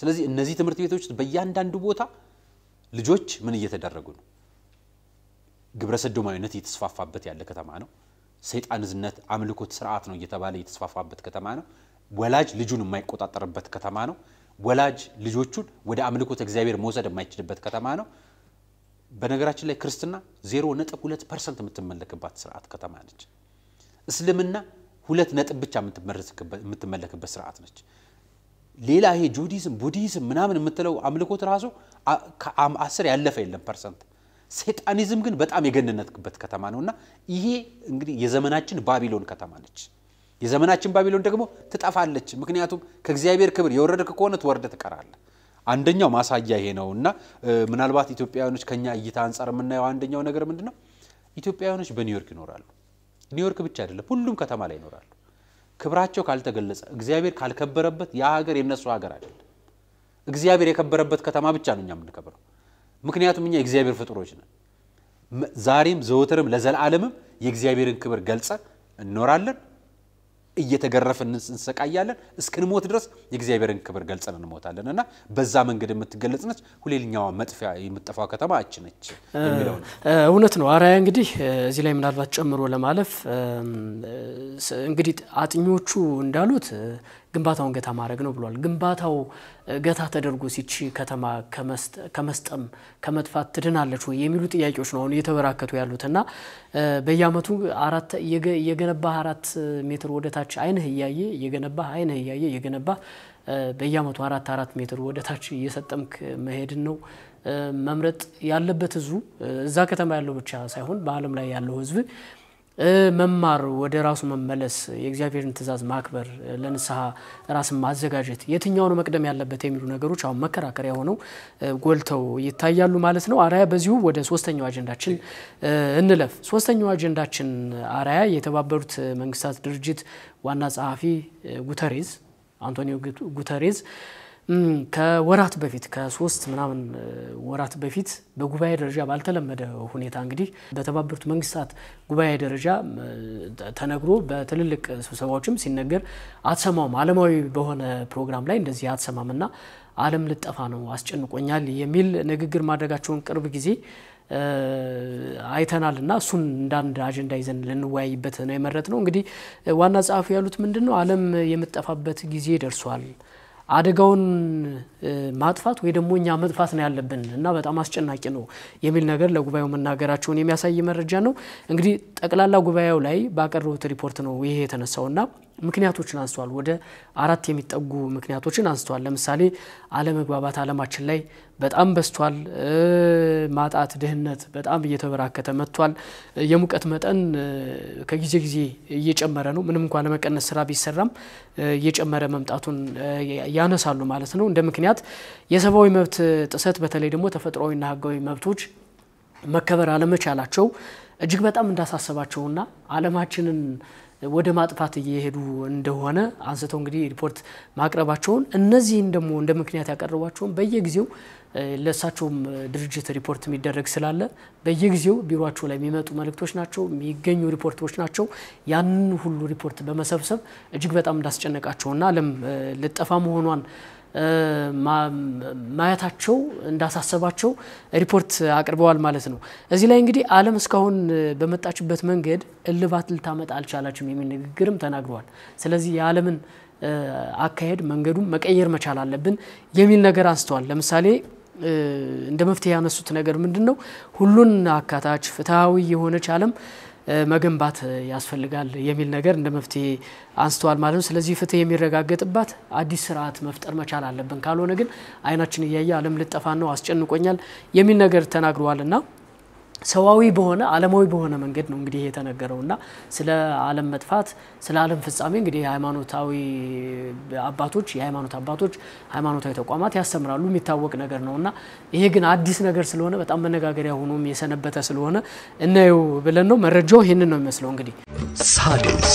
ስለዚህ እነዚህ ትምህርት ቤቶች ውስጥ በእያንዳንዱ ቦታ ልጆች ምን እየተደረጉ ነው? ግብረ ሰዶማዊነት እየተስፋፋበት ያለ ከተማ ነው። ሰይጣንዝነት፣ አምልኮት ስርዓት ነው እየተባለ እየተስፋፋበት ከተማ ነው። ወላጅ ልጁን የማይቆጣጠርበት ከተማ ነው። ወላጅ ልጆቹን ወደ አምልኮት እግዚአብሔር መውሰድ የማይችልበት ከተማ ነው። በነገራችን ላይ ክርስትና 0.2 ፐርሰንት የምትመለክባት ስርዓት ከተማ ነች። እስልምና ሁለት ነጥብ ብቻ የምትመለክበት ስርዓት ነች። ሌላ ይሄ ጁዲዝም፣ ቡዲዝም ምናምን የምትለው አምልኮት ራሱ ከአስር ያለፈ የለም ፐርሰንት። ሴጣኒዝም ግን በጣም የገነነትበት ከተማ ነው እና ይሄ እንግዲህ የዘመናችን ባቢሎን ከተማ ነች። የዘመናችን ባቢሎን ደግሞ ትጠፋለች። ምክንያቱም ከእግዚአብሔር ክብር የወረድክ ከሆነ ትወርደ ትቀራለህ። አንደኛው ማሳያ ይሄ ነው እና ምናልባት ኢትዮጵያውያኖች ከኛ እይታ አንጻር የምናየው አንደኛው ነገር ምንድን ነው? ኢትዮጵያውያኖች በኒውዮርክ ይኖራሉ። ኒውዮርክ ብቻ አይደለም፣ ሁሉም ከተማ ላይ ይኖራሉ። ክብራቸው ካልተገለጸ እግዚአብሔር ካልከበረበት ያ ሀገር የነሱ ሀገር አይደለም። እግዚአብሔር የከበረበት ከተማ ብቻ ነው እኛ የምንከብረው። ምክንያቱም እኛ የእግዚአብሔር ፍጡሮች ነን። ዛሬም ዘወትርም ለዘላለምም የእግዚአብሔርን ክብር ገልጸ እኖራለን። እየተገረፍን እንሰቃያለን እስክንሞት ድረስ የእግዚአብሔርን ክብር ገልጸን እንሞታለን እና በዛ መንገድ የምትገለጽ ነች። ሁሌልኛዋ መጥፊያ የምጠፋው ከተማ አች ነች እውነት ነው። አራያ እንግዲህ እዚህ ላይ ምናልባት ጨምሮ ለማለፍ እንግዲህ አጥኞቹ እንዳሉት ግንባታውን ገታ ማድረግ ነው ብሏል። ግንባታው ገታ ተደርጎ ሲቺ ከተማ ከመስጠም ከመጥፋት ትድናለች ወይ የሚሉ ጥያቄዎች ነው አሁን እየተበራከቱ እና በየአመቱ አራት የገነባህ አራት ሜትር ወደታች አይንህ እያየ የገነባህ አይንህ እያየ የገነባህ በየአመቱ አራት አራት ሜትር ወደታች እየሰጠምክ መሄድን ነው መምረጥ ያለበት ህዝቡ እዛ ከተማ ያለው ብቻ ሳይሆን በዓለም ላይ ያለው ህዝብ መማር፣ ወደ ራሱ መመለስ፣ የእግዚአብሔርን ትእዛዝ ማክበር፣ ለንስሐ ራስን ማዘጋጀት፣ የትኛውን መቅደም ያለበት የሚሉ ነገሮች አሁን መከራከሪያ ሆነው ጎልተው ይታያሉ ማለት ነው። አርአያ በዚሁ ወደ ሶስተኛው አጀንዳችን እንለፍ። ሶስተኛው አጀንዳችን አርአያ የተባበሩት መንግስታት ድርጅት ዋና ጸሐፊ ጉተሬዝ አንቶኒዮ ጉተሬዝ ከወራት በፊት ከሶስት ምናምን ወራት በፊት በጉባኤ ደረጃ ባልተለመደ ሁኔታ እንግዲህ በተባበሩት መንግስታት ጉባኤ ደረጃ ተነግሮ በትልልቅ ስብሰባዎችም ሲነገር አትሰማውም፣ አለማዊ በሆነ ፕሮግራም ላይ እንደዚህ አትሰማም እና ዓለም ልጠፋ ነው አስጨንቆኛል የሚል ንግግር ማድረጋቸውን ቅርብ ጊዜ አይተናል እና እሱን እንዳንድ አጀንዳ ይዘን ልንወያይበት ነው የመረጥ ነው። እንግዲህ ዋና ጸሐፊ ያሉት ምንድን ነው ዓለም የምጠፋበት ጊዜ ደርሷል አደጋውን ማጥፋት ወይ ደግሞ እኛ መጥፋት ነው ያለብን እና በጣም አስጨናቂ ነው የሚል ነገር ለጉባኤው መናገራቸውን የሚያሳይ መረጃ ነው። እንግዲህ ጠቅላላ ጉባኤው ላይ ባቀረቡት ሪፖርት ነው ይሄ የተነሳው እና ምክንያቶችን አንስተዋል። ወደ አራት የሚጠጉ ምክንያቶችን አንስተዋል። ለምሳሌ አለመግባባት አለማችን ላይ በጣም በስቷል። ማጣት፣ ድህነት በጣም እየተበራከተ መጥቷል። የሙቀት መጠን ከጊዜ ጊዜ እየጨመረ ነው። ምንም እንኳ ለመቀነስ ስራ ቢሰራም እየጨመረ መምጣቱን ያነሳሉ ማለት ነው። እንደ ምክንያት የሰብአዊ መብት ጥሰት በተለይ ደግሞ ተፈጥሯዊና ህጋዊ መብቶች መከበር አለመቻላቸው እጅግ በጣም እንዳሳሰባቸውና አለማችንን ወደ ማጥፋት እየሄዱ እንደሆነ አንስተው እንግዲህ ሪፖርት ማቅረባቸውን እነዚህን ደግሞ እንደ ምክንያት ያቀረቧቸውን በየጊዜው ለእሳቸውም ድርጅት ሪፖርት የሚደረግ ስላለ በየጊዜው ቢሮቸው ላይ የሚመጡ መልእክቶች ናቸው፣ የሚገኙ ሪፖርቶች ናቸው። ያንን ሁሉ ሪፖርት በመሰብሰብ እጅግ በጣም እንዳስጨነቃቸውና ዓለም ልጠፋ መሆኗን ማየታቸው እንዳሳሰባቸው ሪፖርት አቅርበዋል ማለት ነው። እዚህ ላይ እንግዲህ ዓለም እስካሁን በመጣችበት መንገድ እልባት ልታመጣ አልቻላችም የሚል ንግግርም ተናግረዋል። ስለዚህ የዓለምን አካሄድ መንገዱን መቀየር መቻል አለብን የሚል ነገር አንስተዋል። ለምሳሌ እንደ መፍትሄ ያነሱት ነገር ምንድን ነው? ሁሉን አካታች ፍትሐዊ የሆነች ዓለም መገንባት ያስፈልጋል የሚል ነገር እንደ መፍትሄ አንስተዋል ማለት ነው። ስለዚህ ፍትህ የሚረጋገጥባት አዲስ ስርዓት መፍጠር መቻል አለብን፣ ካልሆነ ግን አይናችን እያየ ዓለም ልጠፋ ነው፣ አስጨንቆኛል የሚል ነገር ተናግረዋል እና ሰዋዊ በሆነ ዓለማዊ በሆነ መንገድ ነው እንግዲህ የተነገረው እና ስለ ዓለም መጥፋት ስለ ዓለም ፍጻሜ እንግዲህ የሃይማኖታዊ አባቶች የሃይማኖት አባቶች ሃይማኖታዊ ተቋማት ያስተምራሉ የሚታወቅ ነገር ነው እና ይሄ ግን አዲስ ነገር ስለሆነ በጣም መነጋገሪያ ሆኖም የሰነበተ ስለሆነ እናየው ብለን ነው። መረጃው ይህንን ነው የሚመስለው። እንግዲህ ሣድስ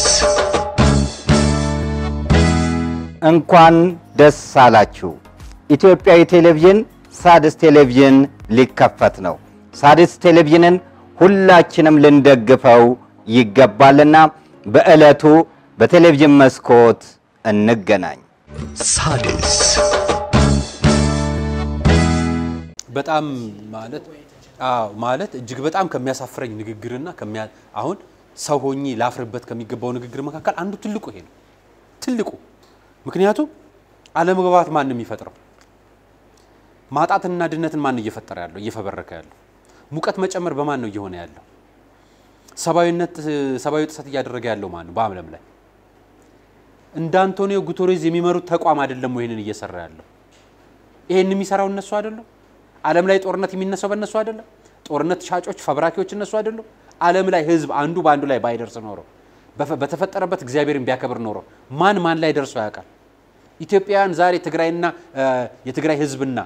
እንኳን ደስ አላችሁ። ኢትዮጵያዊ ቴሌቪዥን ሳድስ ቴሌቪዥን ሊከፈት ነው። ሣድስ ቴሌቪዥንን ሁላችንም ልንደግፈው ይገባልና በዕለቱ በቴሌቪዥን መስኮት እንገናኝ። ሣድስ በጣም ማለት አዎ ማለት እጅግ በጣም ከሚያሳፍረኝ ንግግርና አሁን ሰው ሆኜ ላፍርበት ከሚገባው ንግግር መካከል አንዱ ትልቁ ይሄ ነው። ትልቁ ምክንያቱም አለመግባባት ማንም የሚፈጥረው ማጣትና ድህነትን ማን እየፈጠረ ያለው እየፈበረከ ያለው ሙቀት መጨመር በማን ነው እየሆነ ያለው? ሰብአዊነት ሰብአዊ ጥሰት እያደረገ ያለው ማን ነው በዓለም ላይ? እንደ አንቶኒዮ ጉቶሬዝ የሚመሩት ተቋም አይደለም ይህንን እየሰራ ያለው። ይሄን የሚሰራው እነሱ አይደሉም? ዓለም ላይ ጦርነት የሚነሳው በእነሱ አይደለም? ጦርነት ሻጮች፣ ፈብራኪዎች እነሱ አይደሉም? ዓለም ላይ ህዝብ አንዱ በአንዱ ላይ ባይደርስ ኖሮ በተፈጠረበት እግዚአብሔርን ቢያከብር ኖሮ ማን ማን ላይ ደርሶ ያውቃል? ኢትዮጵያውያን ዛሬ ትግራይና የትግራይ ህዝብና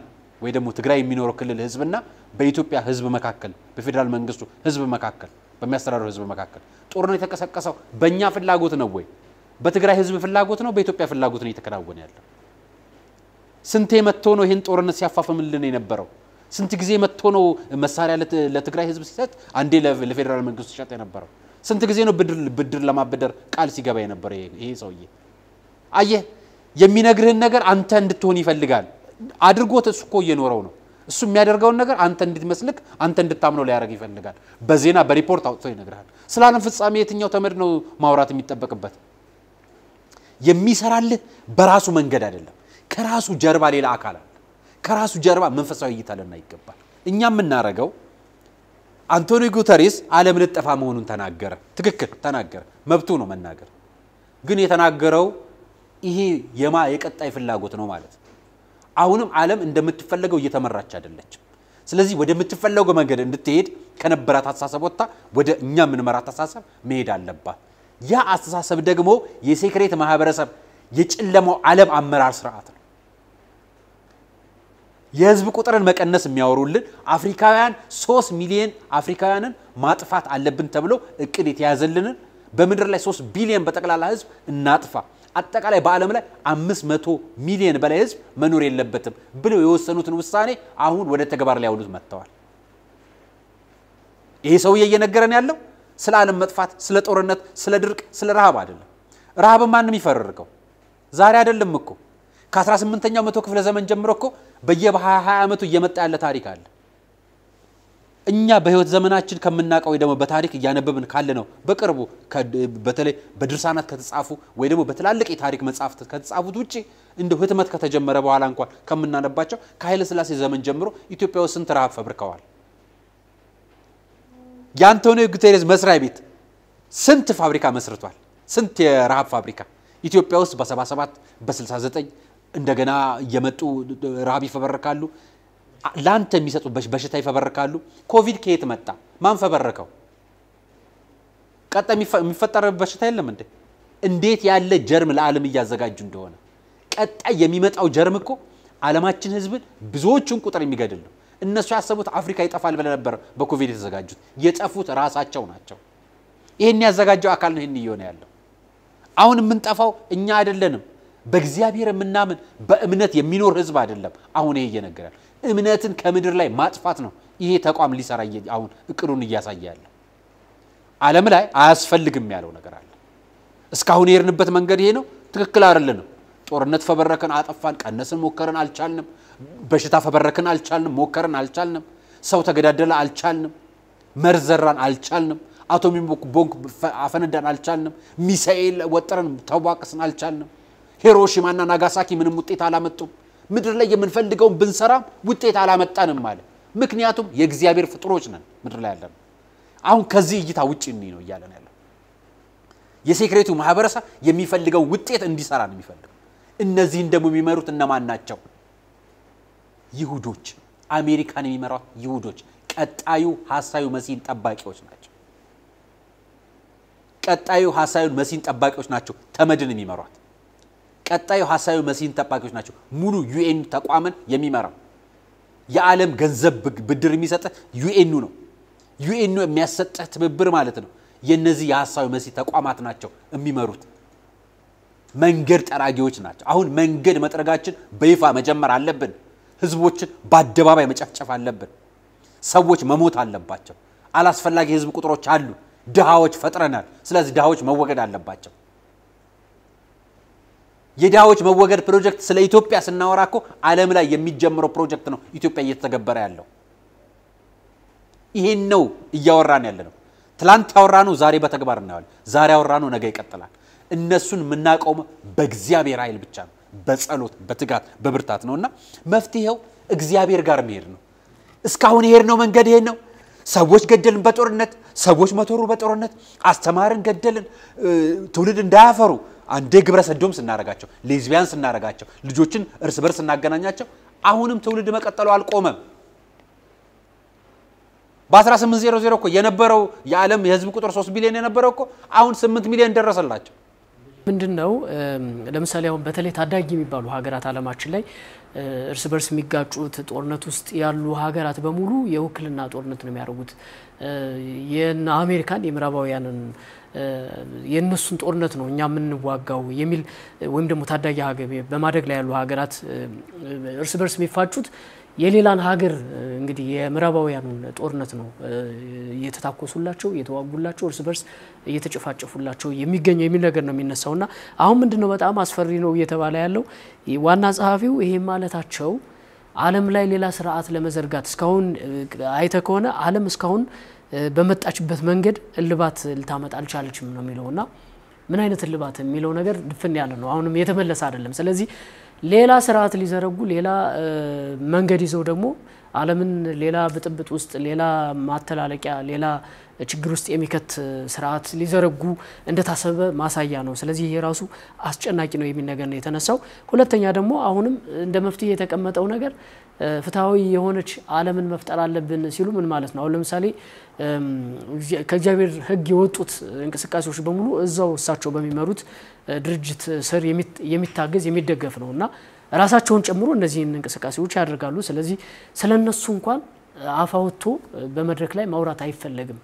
ወይ ደግሞ ትግራይ የሚኖረው ክልል ህዝብና በኢትዮጵያ ህዝብ መካከል በፌዴራል መንግስቱ ህዝብ መካከል በሚያስተዳደሩ ህዝብ መካከል ጦርነት የተቀሰቀሰው በእኛ ፍላጎት ነው ወይ በትግራይ ህዝብ ፍላጎት ነው በኢትዮጵያ ፍላጎት ነው እየተከናወነ ያለው? ስንቴ መጥቶ ነው ይህን ጦርነት ሲያፋፍምልን የነበረው? ስንት ጊዜ መጥቶ ነው መሳሪያ ለትግራይ ህዝብ ሲሰጥ አንዴ ለፌዴራል መንግስቱ ሲሸጥ የነበረው? ስንት ጊዜ ነው ብድር ለማበደር ቃል ሲገባ የነበረ ይሄ ሰውዬ? አየህ፣ የሚነግርህን ነገር አንተ እንድትሆን ይፈልጋል። አድርጎት እሱ እኮ እየኖረው ነው። እሱ የሚያደርገውን ነገር አንተ እንድትመስልክ አንተ እንድታምነው ሊያደርግ ይፈልጋል። በዜና በሪፖርት አውጥቶ ይነግርሃል። ስለ ዓለም ፍጻሜ የትኛው ተመድ ነው ማውራት የሚጠበቅበት? የሚሰራልህ በራሱ መንገድ አይደለም። ከራሱ ጀርባ ሌላ አካል አለ። ከራሱ ጀርባ መንፈሳዊ እይታ ልና ይገባል። እኛ የምናረገው አንቶኒ ጉተሪስ ዓለም ልጠፋ መሆኑን ተናገረ። ትክክል ተናገረ፣ መብቱ ነው መናገር። ግን የተናገረው ይሄ የማ የቀጣይ ፍላጎት ነው ማለት ነው። አሁንም ዓለም እንደምትፈለገው እየተመራች አይደለችም። ስለዚህ ወደምትፈለገው መንገድ እንድትሄድ ከነበራት አስተሳሰብ ወጥታ ወደ እኛ የምንመራት አስተሳሰብ መሄድ አለባት። ያ አስተሳሰብ ደግሞ የሴክሬት ማህበረሰብ የጨለማው ዓለም አመራር ስርዓት ነው። የህዝብ ቁጥርን መቀነስ የሚያወሩልን አፍሪካውያን ሶስት ሚሊዮን አፍሪካውያንን ማጥፋት አለብን ተብሎ እቅድ የተያዘልንን በምድር ላይ ሶስት ቢሊዮን በጠቅላላ ህዝብ እናጥፋ አጠቃላይ በዓለም ላይ አምስት መቶ ሚሊዮን በላይ ህዝብ መኖር የለበትም ብለው የወሰኑትን ውሳኔ አሁን ወደ ተግባር ሊያውሉት መጥተዋል። ይሄ ሰውዬ እየነገረን ያለው ስለ ዓለም መጥፋት፣ ስለ ጦርነት፣ ስለ ድርቅ፣ ስለ ረሃብ አይደለም። ረሃብ ማንም ይፈረርቀው ዛሬ አይደለም እኮ ከ18ኛው መቶ ክፍለ ዘመን ጀምሮ እኮ በየ20 ዓመቱ እየመጣ ያለ ታሪክ አለ። እኛ በህይወት ዘመናችን ከምናውቀው ወይ ደግሞ በታሪክ እያነበብን ካለ ነው። በቅርቡ በተለይ በድርሳናት ከተጻፉ ወይ ደግሞ በትላልቅ የታሪክ መጽሐፍት ከተጻፉት ውጭ እንደ ህትመት ከተጀመረ በኋላ እንኳን ከምናነባቸው ከኃይለ ስላሴ ዘመን ጀምሮ ኢትዮጵያ ውስጥ ስንት ረሃብ ፈብርከዋል። የአንቶኒዮ ጉቴሬዝ መስሪያ ቤት ስንት ፋብሪካ መስርቷል? ስንት የረሃብ ፋብሪካ ኢትዮጵያ ውስጥ በ77 በ69 እንደገና እየመጡ ረሃብ ይፈበርካሉ። ለአንተ የሚሰጡ በሽታ ይፈበርካሉ። ኮቪድ ከየት መጣ? ማን ፈበረከው? ቀጣ የሚፈጠረ በሽታ የለም እንዴ? እንዴት ያለ ጀርም ለዓለም እያዘጋጁ እንደሆነ ቀጣይ የሚመጣው ጀርም እኮ ዓለማችን ህዝብን ብዙዎቹን ቁጥር የሚገድል ነው። እነሱ ያሰቡት አፍሪካ ይጠፋል ብለ ነበር በኮቪድ የተዘጋጁት። የጠፉት ራሳቸው ናቸው። ይህን ያዘጋጀው አካል ነው ይህን እየሆነ ያለው። አሁን የምንጠፋው እኛ አይደለንም። በእግዚአብሔር የምናምን በእምነት የሚኖር ህዝብ አይደለም። አሁን ይሄ እየነገራል። እምነትን ከምድር ላይ ማጥፋት ነው ይሄ ተቋም ሊሰራ አሁን እቅዱን እያሳየ ያለ ዓለም ላይ አያስፈልግም ያለው ነገር አለ። እስካሁን የሄድንበት መንገድ ይሄ ነው፣ ትክክል አይደለንም። ጦርነት ፈበረከን፣ አጠፋን፣ ቀነስን፣ ሞከረን፣ አልቻልንም። በሽታ ፈበረከን፣ አልቻልንም፣ ሞከረን አልቻልንም። ሰው ተገዳደለ፣ አልቻልንም። መርዘራን፣ አልቻልንም። አቶሚ ቦንክ አፈነዳን፣ አልቻልንም። ሚሳኤል ወጥረን ተዋቅስን፣ አልቻልንም። ሂሮሺማና ናጋሳኪ ምንም ውጤት አላመጡም። ምድር ላይ የምንፈልገውን ብንሰራም ውጤት አላመጣንም አለ። ምክንያቱም የእግዚአብሔር ፍጥሮች ነን ምድር ላይ ያለን። አሁን ከዚህ እይታ ውጭ እንይ ነው እያለን ያለ። የሴክሬቱ ማህበረሰብ የሚፈልገው ውጤት እንዲሰራ ነው የሚፈልገው። እነዚህን ደግሞ የሚመሩት እነማን ናቸው? ይሁዶች፣ አሜሪካን የሚመራት ይሁዶች ቀጣዩ ሀሳዩ መሲህን ጠባቂዎች ናቸው። ቀጣዩ ሀሳዩን መሲህን ጠባቂዎች ናቸው ተመድን የሚመሯት ቀጣዩ ሐሳዊ መሲህን ጠባቂዎች ናቸው። ሙሉ ዩኤኑ ተቋምን የሚመራው የዓለም ገንዘብ ብድር የሚሰጥ ዩኤኑ ነው። ዩኤኑ የሚያሰጥህ ትብብር ማለት ነው። የነዚህ የሐሳዊ መሲህ ተቋማት ናቸው የሚመሩት። መንገድ ጠራጊዎች ናቸው። አሁን መንገድ መጥረጋችን በይፋ መጀመር አለብን። ህዝቦችን በአደባባይ መጨፍጨፍ አለብን። ሰዎች መሞት አለባቸው። አላስፈላጊ የህዝብ ቁጥሮች አሉ። ድሃዎች ፈጥረናል። ስለዚህ ድሃዎች መወገድ አለባቸው። የድሃዎች መወገድ ፕሮጀክት ስለ ኢትዮጵያ ስናወራ እኮ ዓለም ላይ የሚጀምረው ፕሮጀክት ነው ኢትዮጵያ እየተተገበረ ያለው። ይሄን ነው እያወራን ያለ ነው። ትላንት ነው ዛሬ በተግባር እናየዋል። ዛሬ ነው ነገ ይቀጥላል። እነሱን የምናቆመው በእግዚአብሔር ኃይል ብቻ ነው፣ በጸሎት በትጋት በብርታት ነው እና መፍትሄው እግዚአብሔር ጋር መሄድ ነው። እስካሁን የሄድነው መንገድ ይሄን ነው። ሰዎች ገደልን በጦርነት ሰዎች መቶሩ በጦርነት አስተማርን ገደልን ትውልድ እንዳያፈሩ አንዴ ግብረ ሰዶም ስናረጋቸው፣ ሌዝቢያን ስናረጋቸው፣ ልጆችን እርስ በርስ ስናገናኛቸው አሁንም ትውልድ መቀጠሉ አልቆመም። በ1800 እኮ የነበረው የዓለም የህዝብ ቁጥር 3 ቢሊዮን የነበረው እኮ አሁን 8 ሚሊዮን ደረሰላቸው። ምንድን ነው ለምሳሌ አሁን በተለይ ታዳጊ የሚባሉ ሀገራት አለማችን ላይ እርስ በርስ የሚጋጩት ጦርነት ውስጥ ያሉ ሀገራት በሙሉ የውክልና ጦርነት ነው የሚያደርጉት የአሜሪካን የምዕራባውያንን የእነሱን ጦርነት ነው እኛ የምንዋጋው የሚል ወይም ደግሞ ታዳጊ ሀገር በማደግ ላይ ያሉ ሀገራት እርስ በርስ የሚፋጩት የሌላን ሀገር እንግዲህ የምዕራባውያኑን ጦርነት ነው እየተታኮሱላቸው እየተዋጉላቸው እርስ በርስ እየተጨፋጨፉላቸው የሚገኘው የሚል ነገር ነው የሚነሳው። እና አሁን ምንድን ነው በጣም አስፈሪ ነው እየተባለ ያለው ዋና ጸሐፊው ይሄ ማለታቸው ዓለም ላይ ሌላ ስርዓት ለመዘርጋት እስካሁን አይተ ከሆነ ዓለም እስካሁን በመጣችበት መንገድ እልባት ልታመጣ አልቻለችም ነው የሚለው እና ምን አይነት እልባት የሚለው ነገር ድፍን ያለ ነው። አሁንም የተመለሰ አይደለም። ስለዚህ ሌላ ስርዓት ሊዘረጉ ሌላ መንገድ ይዘው ደግሞ ዓለምን ሌላ ብጥብጥ ውስጥ ሌላ ማተላለቂያ ሌላ ችግር ውስጥ የሚከት ስርዓት ሊዘረጉ እንደታሰበ ማሳያ ነው። ስለዚህ ይሄ ራሱ አስጨናቂ ነው የሚል ነገር ነው የተነሳው። ሁለተኛ ደግሞ አሁንም እንደ መፍትሄ የተቀመጠው ነገር ፍትሐዊ የሆነች ዓለምን መፍጠር አለብን ሲሉ ምን ማለት ነው? አሁን ለምሳሌ ከእግዚአብሔር ሕግ የወጡት እንቅስቃሴዎች በሙሉ እዛው እሳቸው በሚመሩት ድርጅት ስር የሚታገዝ የሚደገፍ ነው እና ራሳቸውን ጨምሮ እነዚህን እንቅስቃሴዎች ያደርጋሉ። ስለዚህ ስለ እነሱ እንኳን አፍ በመድረክ ላይ ማውራት አይፈለግም።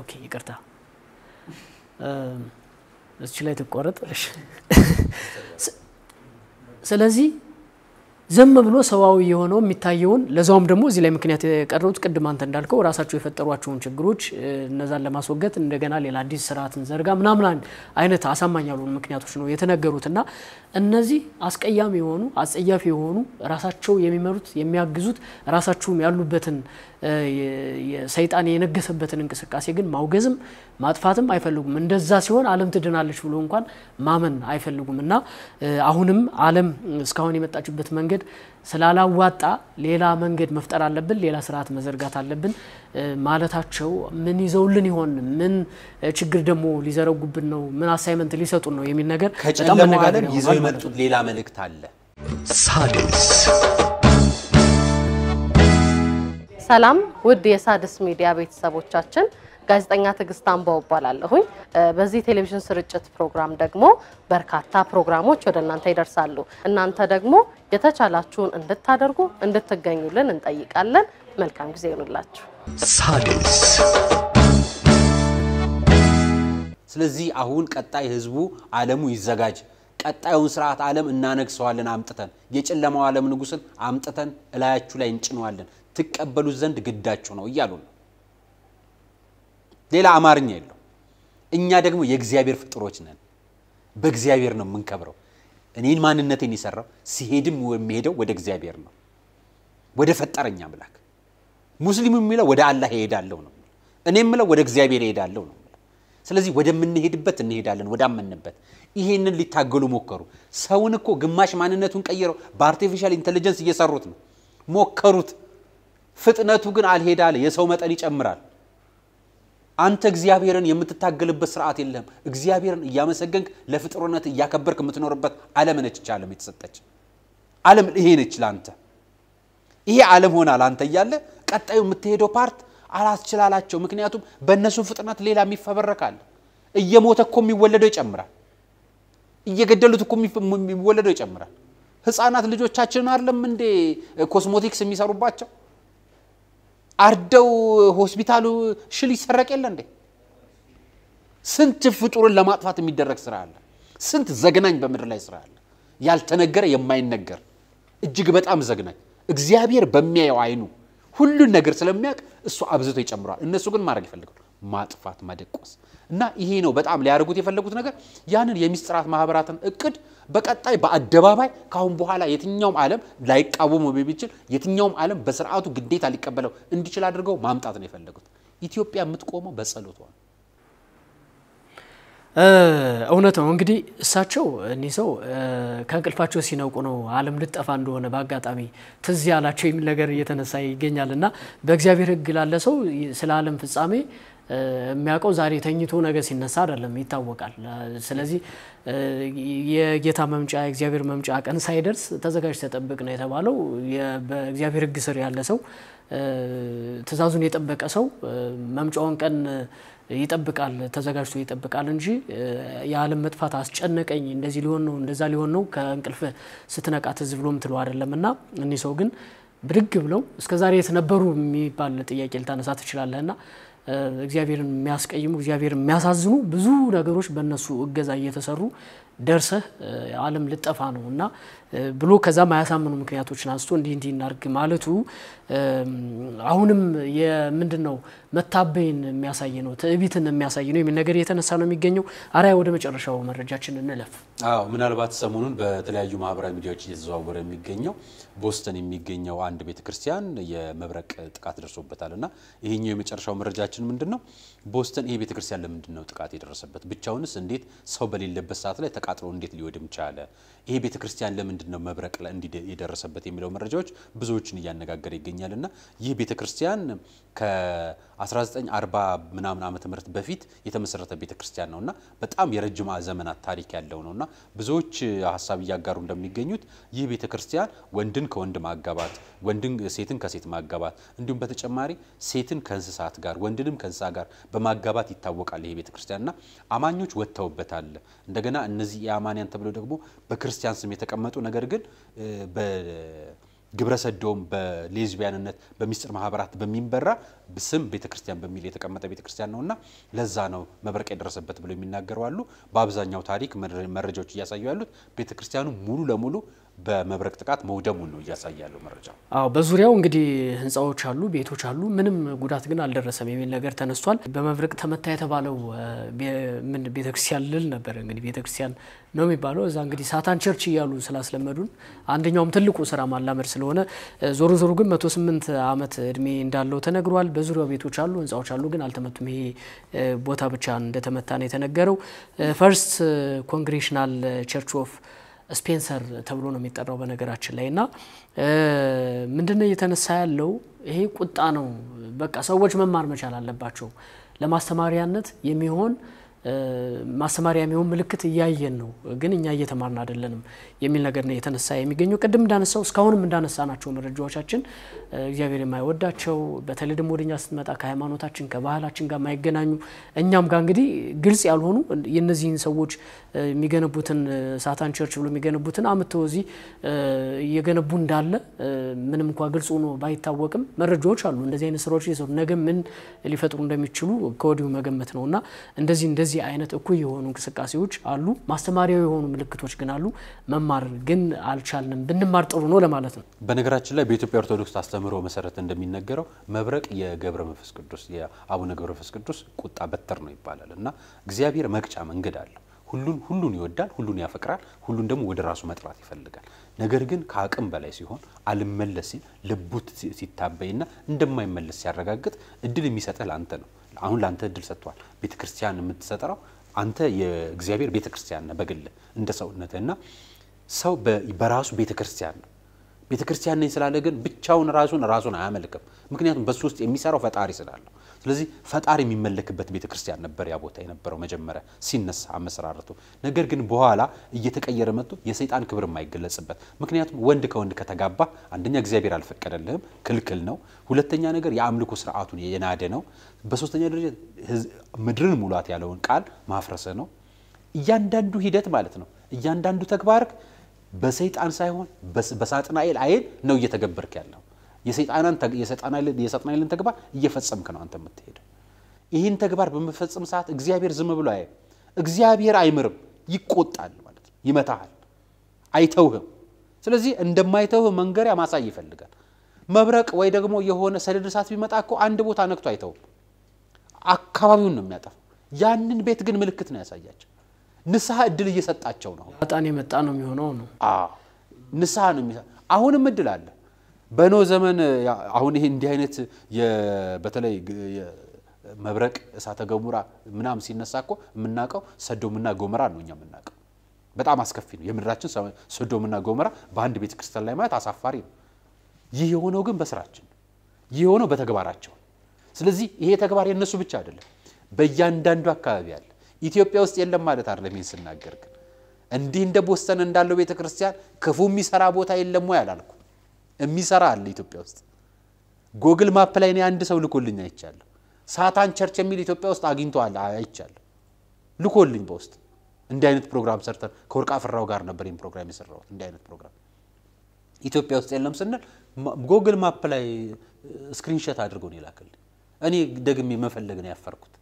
ኦኬ ይቅርታ፣ እች ላይ ትቆረጥ። ስለዚህ ዘም ብሎ ሰዋዊ የሆነው የሚታየውን ለዛውም ደግሞ እዚህ ላይ ምክንያት የቀረቡት ቅድም አንተ እንዳልከው ራሳቸው የፈጠሯቸውን ችግሮች እነዛን ለማስወገት እንደገና ሌላ አዲስ ስርዓትን ዘርጋ ምናምን አይነት አሳማኝ ያሉን ምክንያቶች ነው የተነገሩት እና እነዚህ አስቀያሚ የሆኑ አጸያፊ የሆኑ ራሳቸው የሚመሩት የሚያግዙት ራሳቸውም ያሉበትን ሰይጣን የነገሰበትን እንቅስቃሴ ግን ማውገዝም ማጥፋትም አይፈልጉም። እንደዛ ሲሆን ዓለም ትድናለች ብሎ እንኳን ማመን አይፈልጉም እና አሁንም ዓለም እስካሁን የመጣችበት መንገድ መንገድ ስላላዋጣ ሌላ መንገድ መፍጠር አለብን፣ ሌላ ስርዓት መዘርጋት አለብን ማለታቸው ምን ይዘውልን ይሆን? ምን ችግር ደግሞ ሊዘረጉብን ነው? ምን አሳይመንት ሊሰጡን ነው? የሚል ነገር ከጨለማው ዓለም ይዘው የመጡት ሌላ መልእክት አለ። ሳድስ ሰላም፣ ውድ የሳድስ ሚዲያ ቤተሰቦቻችን ጋዜጠኛ ትዕግስት አምባው እባላለሁኝ። በዚህ ቴሌቪዥን ስርጭት ፕሮግራም ደግሞ በርካታ ፕሮግራሞች ወደ እናንተ ይደርሳሉ። እናንተ ደግሞ የተቻላችሁን እንድታደርጉ እንድትገኙልን እንጠይቃለን። መልካም ጊዜ ይሁንላችሁ። ሣድስ ስለዚህ አሁን ቀጣይ ህዝቡ አለሙ ይዘጋጅ። ቀጣዩን ስርዓት አለም እናነግሰዋለን አምጥተን የጨለማው አለም ንጉስን አምጥተን እላያችሁ ላይ እንጭነዋለን። ትቀበሉት ዘንድ ግዳችሁ ነው እያሉ ነው። ሌላ አማርኛ የለው። እኛ ደግሞ የእግዚአብሔር ፍጥሮች ነን። በእግዚአብሔር ነው የምንከብረው። እኔን ማንነቴን የሰራው ሲሄድም የሚሄደው ወደ እግዚአብሔር ነው፣ ወደ ፈጠረኝ አምላክ። ሙስሊም የሚለው ወደ አላህ እሄዳለሁ ነው። እኔ የምለው ወደ እግዚአብሔር እሄዳለሁ ነው። ስለዚህ ወደምንሄድበት እንሄዳለን፣ ወዳመንበት። ይሄንን ሊታገሉ ሞከሩ። ሰውን እኮ ግማሽ ማንነቱን ቀይረው በአርቲፊሻል ኢንቴሊጀንስ እየሰሩት ነው። ሞከሩት። ፍጥነቱ ግን አልሄዳለ። የሰው መጠን ይጨምራል። አንተ እግዚአብሔርን የምትታገልበት ስርዓት የለም። እግዚአብሔርን እያመሰገንክ ለፍጥሮነት እያከበርክ የምትኖርበት ዓለም ነች ይች ዓለም የተሰጠች ዓለም ይሄ ነች ለአንተ። ይሄ ዓለም ሆና ለአንተ እያለ ቀጣዩ የምትሄደው ፓርት አላስችላላቸው። ምክንያቱም በእነሱ ፍጥነት ሌላ የሚፈበረካል። እየሞተ እኮ የሚወለደው ይጨምራል። እየገደሉት እኮ የሚወለደው ይጨምራል። ህፃናት ልጆቻችንን አይደለም እንዴ ኮስሞቲክስ የሚሰሩባቸው አርደው ሆስፒታሉ ሽል ይሰረቅ የለ እንዴ? ስንት ፍጡርን ለማጥፋት የሚደረግ ስራ አለ። ስንት ዘግናኝ በምድር ላይ ስራ አለ። ያልተነገረ የማይነገር እጅግ በጣም ዘግናኝ። እግዚአብሔር በሚያየው አይኑ ሁሉን ነገር ስለሚያውቅ እሱ አብዝቶ ይጨምረዋል። እነሱ ግን ማድረግ ይፈልጋሉ፣ ማጥፋት፣ መደቆስ እና ይሄ ነው በጣም ሊያደርጉት የፈለጉት ነገር። ያንን የሚስጥራት ማህበራትን እቅድ በቀጣይ በአደባባይ ካሁን በኋላ የትኛውም ዓለም ላይቃወሙ የሚችል የትኛውም ዓለም በስርዓቱ ግዴታ ሊቀበለው እንዲችል አድርገው ማምጣት ነው የፈለጉት። ኢትዮጵያ የምትቆመው በጸሎቷ ነው። እውነት ነው እንግዲህ እሳቸው እኒህ ሰው ከእንቅልፋቸው ሲነቁ ነው ዓለም ልጠፋ እንደሆነ በአጋጣሚ ትዝ ያላቸው የሚል ነገር እየተነሳ ይገኛል እና በእግዚአብሔር ሕግ ላለ ሰው ስለ ዓለም ፍጻሜ የሚያውቀው ዛሬ ተኝቶ ነገ ሲነሳ አይደለም፣ ይታወቃል። ስለዚህ የጌታ መምጫ የእግዚአብሔር መምጫ ቀን ሳይደርስ ተዘጋጅ ተጠብቅ ነው የተባለው። በእግዚአብሔር ሕግ ስር ያለ ሰው ትእዛዙን የጠበቀ ሰው መምጫውን ቀን ይጠብቃል፣ ተዘጋጅቶ ይጠብቃል እንጂ የዓለም መጥፋት አስጨነቀኝ፣ እንደዚህ ሊሆን ነው፣ እንደዛ ሊሆን ነው፣ ከእንቅልፍ ስትነቃ ትዝ ብሎ ምትለ አይደለም እና እኒህ ሰው ግን ብድግ ብለው እስከዛሬ የት ነበሩ የሚባል ጥያቄ ልታነሳ ትችላለህ እና እግዚአብሔርን የሚያስቀይሙ እግዚአብሔርን የሚያሳዝኑ ብዙ ነገሮች በእነሱ እገዛ እየተሰሩ ደርሰህ ዓለም ልጠፋ ነው እና ብሎ ከዛ ማያሳምኑ ምክንያቶችን አንስቶ እንዲህ እንዲህ እናርግ ማለቱ አሁንም የምንድን ነው መታበይን የሚያሳይ ነው፣ ትዕቢትን የሚያሳይ ነው የሚል ነገር እየተነሳ ነው የሚገኘው። አራያ ወደ መጨረሻው መረጃችን እንለፍ። አዎ ምናልባት ሰሞኑን በተለያዩ ማህበራዊ ሚዲያዎች እየተዘዋወረ የሚገኘው ቦስተን የሚገኘው አንድ ቤተ ክርስቲያን የመብረቅ ጥቃት ደርሶበታል እና ይሄኛው የመጨረሻው መረጃችን ምንድን ነው? ቦስተን ይሄ ቤተ ክርስቲያን ለምንድን ነው ጥቃት የደረሰበት? ብቻውንስ እንዴት ሰው በሌለበት ሰዓት ላይ ተቃጥሎ እንዴት ሊወድም ቻለ? ይሄ ቤተ ክርስቲያን ለምንድን ነው መብረቅ የደረሰበት የሚለው መረጃዎች ብዙዎችን እያነጋገረ ይገኛል እና ይህ ቤተ ክርስቲያን ከ1940 ምናምን ዓመተ ምህረት በፊት የተመሰረተ ቤተ ክርስቲያን ነው በጣም የረጅም ዘመናት ታሪክ ያለው ነው ብዙዎች ሀሳብ እያጋሩ እንደሚገኙት ይህ ቤተ ክርስቲያን ወንድን ከወንድ ማጋባት፣ ወንድን ሴትን ከሴት ማጋባት እንዲሁም በተጨማሪ ሴትን ከእንስሳት ጋር ወንድንም ከእንስሳ ጋር በማጋባት ይታወቃል። ይሄ ቤተ ክርስቲያን እና አማኞች ወጥተውበታል። እንደገና እነዚህ የአማንያን ተብለው ደግሞ በክርስ በክርስቲያን ስም የተቀመጡ ነገር ግን ግብረ በሌዝቢያንነት በሚስጥር ማህበራት በሚንበራ ስም ቤተክርስቲያን በሚል የተቀመጠ ቤተክርስቲያን ነውና ለዛ ነው መብረቅ የደረሰበት ብለው የሚናገሩ አሉ። በአብዛኛው ታሪክ መረጃዎች እያሳዩ ያሉት ቤተክርስቲያኑ ሙሉ ለሙሉ በመብረቅ ጥቃት መውደሙን ነው እያሳየ ያለው መረጃ። አዎ በዙሪያው እንግዲህ ህንፃዎች አሉ፣ ቤቶች አሉ፣ ምንም ጉዳት ግን አልደረሰም የሚል ነገር ተነስቷል። በመብረቅ ተመታ የተባለው ምን ቤተክርስቲያን ልል ነበር እንግዲህ ቤተክርስቲያን ነው የሚባለው። እዛ እንግዲህ ሳታን ቸርች እያሉ ስላስለመዱን አንደኛውም ትልቁ ስራ ማላመድ ስለሆነ ዞሮ ዞሮ ግን መቶ ስምንት አመት እድሜ እንዳለው ተነግሯል። በዙሪያው ቤቶች አሉ፣ ህንፃዎች አሉ፣ ግን አልተመቱም። ይሄ ቦታ ብቻ እንደተመታ ነው የተነገረው። ፈርስት ኮንግሬሽናል ቸርች ኦፍ ስፔንሰር ተብሎ ነው የሚጠራው በነገራችን ላይ እና ምንድነው እየተነሳ ያለው ይሄ ቁጣ ነው። በቃ ሰዎች መማር መቻል አለባቸው ለማስተማሪያነት የሚሆን ማሰማሪያ የሚሆን ምልክት እያየን ነው፣ ግን እኛ እየተማርን አይደለንም የሚል ነገር ነው የተነሳ የሚገኙ ቅድም እንዳነሳው እስካሁንም ናቸው መረጃዎቻችን እግዚአብሔር የማይወዳቸው በተለይ ደግሞ ወደኛ ስትመጣ ከሃይማኖታችን ከባህላችን ጋር የማይገናኙ እኛም ጋር እንግዲህ ግልጽ ያልሆኑ የነዚህን ሰዎች የሚገነቡትን ሳታን ቸርች ብሎ የሚገነቡትን አምጥተው እዚህ እየገነቡ እንዳለ ምንም እንኳ ግልጽ ሆኖ ባይታወቅም መረጃዎች አሉ። እንደዚህ አይነት ስራዎች ነገ ምን ሊፈጥሩ እንደሚችሉ ከወዲሁ መገመት ነው እና እንደዚህ እንደዚህ እንደዚህ አይነት እኩይ የሆኑ እንቅስቃሴዎች አሉ። ማስተማሪያዊ የሆኑ ምልክቶች ግን አሉ። መማር ግን አልቻልንም። ብንማር ጥሩ ነው ለማለት ነው። በነገራችን ላይ በኢትዮጵያ ኦርቶዶክስ አስተምህሮ መሰረት እንደሚነገረው መብረቅ የገብረ መንፈስ ቅዱስ የአቡነ ገብረ መንፈስ ቅዱስ ቁጣ በትር ነው ይባላል እና እግዚአብሔር መቅጫ መንገድ አለው። ሁሉን ሁሉን ይወዳል፣ ሁሉን ያፈቅራል፣ ሁሉን ደግሞ ወደ ራሱ መጥራት ይፈልጋል። ነገር ግን ከአቅም በላይ ሲሆን አልመለስ ሲል ሲታበይና እንደማይመለስ ሲያረጋግጥ እድል የሚሰጥህ ለአንተ ነው። አሁን ለአንተ እድል ሰጥቷል። ቤተክርስቲያን የምትሰጠረው አንተ የእግዚአብሔር ቤተክርስቲያን ነህ በግል እንደ ሰውነትህ እና ሰው በራሱ ቤተክርስቲያን ነው። ቤተክርስቲያን ነኝ ስላለ ግን ብቻውን ራሱን ራሱን አያመልክም። ምክንያቱም በሱ ውስጥ የሚሰራው ፈጣሪ ስላለው ስለዚህ ፈጣሪ የሚመለክበት ቤተ ክርስቲያን ነበር ያ ቦታ የነበረው መጀመሪያ ሲነሳ አመሰራረቱ። ነገር ግን በኋላ እየተቀየረ መጥቶ የሰይጣን ክብር የማይገለጽበት ምክንያቱም ወንድ ከወንድ ከተጋባ አንደኛ እግዚአብሔር አልፈቀደልህም፣ ክልክል ነው። ሁለተኛ ነገር የአምልኮ ስርዓቱን የናደ ነው። በሶስተኛ ደረጃ ምድርን ሙላት ያለውን ቃል ማፍረሰ ነው። እያንዳንዱ ሂደት ማለት ነው እያንዳንዱ ተግባርክ በሰይጣን ሳይሆን በሳጥናኤል አይን ነው እየተገበርክ ያለው። የሰጣናይልን ተግባር እየፈጸምክ ነው አንተ የምትሄደው። ይህን ተግባር በምፈጽም ሰዓት እግዚአብሔር ዝም ብሎ አያይም። እግዚአብሔር አይምርም፣ ይቆጣል ማለት ነው። ይመታሃል፣ አይተውህም። ስለዚህ እንደማይተውህ መንገሪያ ማሳይ ይፈልጋል። መብረቅ ወይ ደግሞ የሆነ ሰደድ እሳት ቢመጣ እኮ አንድ ቦታ ነክቶ አይተውም፣ አካባቢውን ነው የሚያጠፋው። ያንን ቤት ግን ምልክት ነው ያሳያቸው። ንስሐ እድል እየሰጣቸው ነው። ጣን የመጣ ነው የሚሆነው ነው። ንስሐ ነው። አሁንም እድል አለ። በኖ ዘመን አሁን ይሄ እንዲህ አይነት በተለይ መብረቅ፣ እሳተ ገሞራ ምናምን ሲነሳ እኮ የምናውቀው ሰዶምና ጎመራ ነው እኛ የምናውቀው። በጣም አስከፊ ነው። የምድራችን ሰዶምና ጎመራ በአንድ ቤተ ክርስቲያን ላይ ማለት አሳፋሪ ነው። ይህ የሆነው ግን በስራችን ይህ የሆነው በተግባራቸው። ስለዚህ ይሄ ተግባር የእነሱ ብቻ አይደለም፣ በእያንዳንዱ አካባቢ አለ። ኢትዮጵያ ውስጥ የለም ማለት አይደለም። ይህን ስናገር ግን እንዲህ እንደ ቦስተን እንዳለው ቤተ ክርስቲያን ክፉ የሚሰራ ቦታ የለም ወይ አላልኩ የሚሰራ አለ ኢትዮጵያ ውስጥ። ጎግል ማፕ ላይ እኔ አንድ ሰው ልኮልኝ አይቻለሁ። ሳታን ቸርች የሚል ኢትዮጵያ ውስጥ አግኝቶ አለ አይቻለሁ፣ ልኮልኝ በውስጥ እንዲህ አይነት ፕሮግራም ሰርተን ከወርቅ አፈራው ጋር ነበር ይህን ፕሮግራም የሰራሁት። እንዲህ አይነት ፕሮግራም ኢትዮጵያ ውስጥ የለም ስንል ጎግል ማፕ ላይ ስክሪንሸት አድርጎ ነው የላከልኝ። እኔ ደግሜ መፈለግ ነው ያፈርኩት።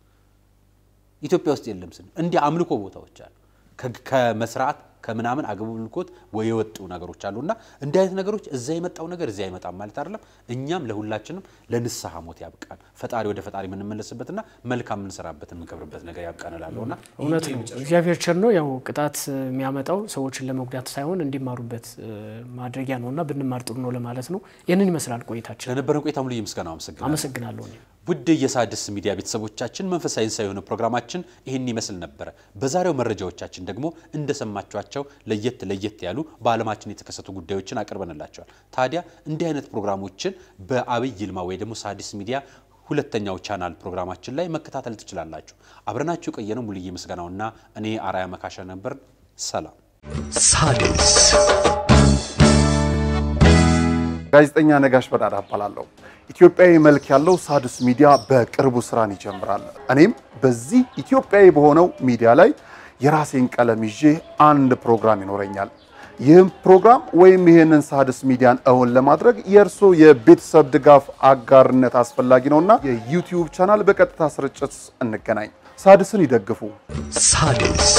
ኢትዮጵያ ውስጥ የለም ስንል እንዲህ አምልኮ ቦታዎች አሉ ከመስርዓት ከምናምን አግቡ ልኮት ወይ የወጡ ነገሮች አሉና እንዲህ አይነት ነገሮች እዛ የመጣው ነገር እዚያ አይመጣም ማለት አይደለም። እኛም ለሁላችንም ለንስሐ ሞት ያብቃን፣ ፈጣሪ ወደ ፈጣሪ የምንመለስበትና መልካም የምንሰራበት የምንከብርበት ነገር ያብቃን እላለሁና እውነት ነው። እግዚአብሔር ቸር ነው። ያው ቅጣት የሚያመጣው ሰዎችን ለመጉዳት ሳይሆን እንዲማሩበት ማድረጊያ ነውና ብንማር ጥሩ ነው ለማለት ነው። ይህንን ይመስላል ቆይታችን። ለነበረን ቆይታ ሙሉ ምስጋና አመሰግናለሁ። ውድ የሣድስ ሚዲያ ቤተሰቦቻችን መንፈሳዊ ንሳ የሆነ ፕሮግራማችን ይህን ይመስል ነበረ። በዛሬው መረጃዎቻችን ደግሞ እንደሰማችኋቸው ለየት ለየት ያሉ በዓለማችን የተከሰቱ ጉዳዮችን አቅርበንላቸዋል። ታዲያ እንዲህ አይነት ፕሮግራሞችን በአብይ ይልማ ወይ ደግሞ ሣድስ ሚዲያ ሁለተኛው ቻናል ፕሮግራማችን ላይ መከታተል ትችላላችሁ። አብረናችሁ የቆየነው ሙልዬ ምስጋናውና እኔ አራያ መካሻ ነበር። ሰላም ሣድስ ጋዜጠኛ ነጋሽ በዳዳ እባላለሁ። ኢትዮጵያዊ መልክ ያለው ሣድስ ሚዲያ በቅርቡ ስራን ይጀምራል። እኔም በዚህ ኢትዮጵያዊ በሆነው ሚዲያ ላይ የራሴን ቀለም ይዤ አንድ ፕሮግራም ይኖረኛል። ይህም ፕሮግራም ወይም ይህንን ሣድስ ሚዲያን እውን ለማድረግ የእርስዎ የቤተሰብ ድጋፍ አጋርነት አስፈላጊ ነውና የዩቲዩብ ቻናል በቀጥታ ስርጭት እንገናኝ። ሣድስን ይደግፉ። ሣድስ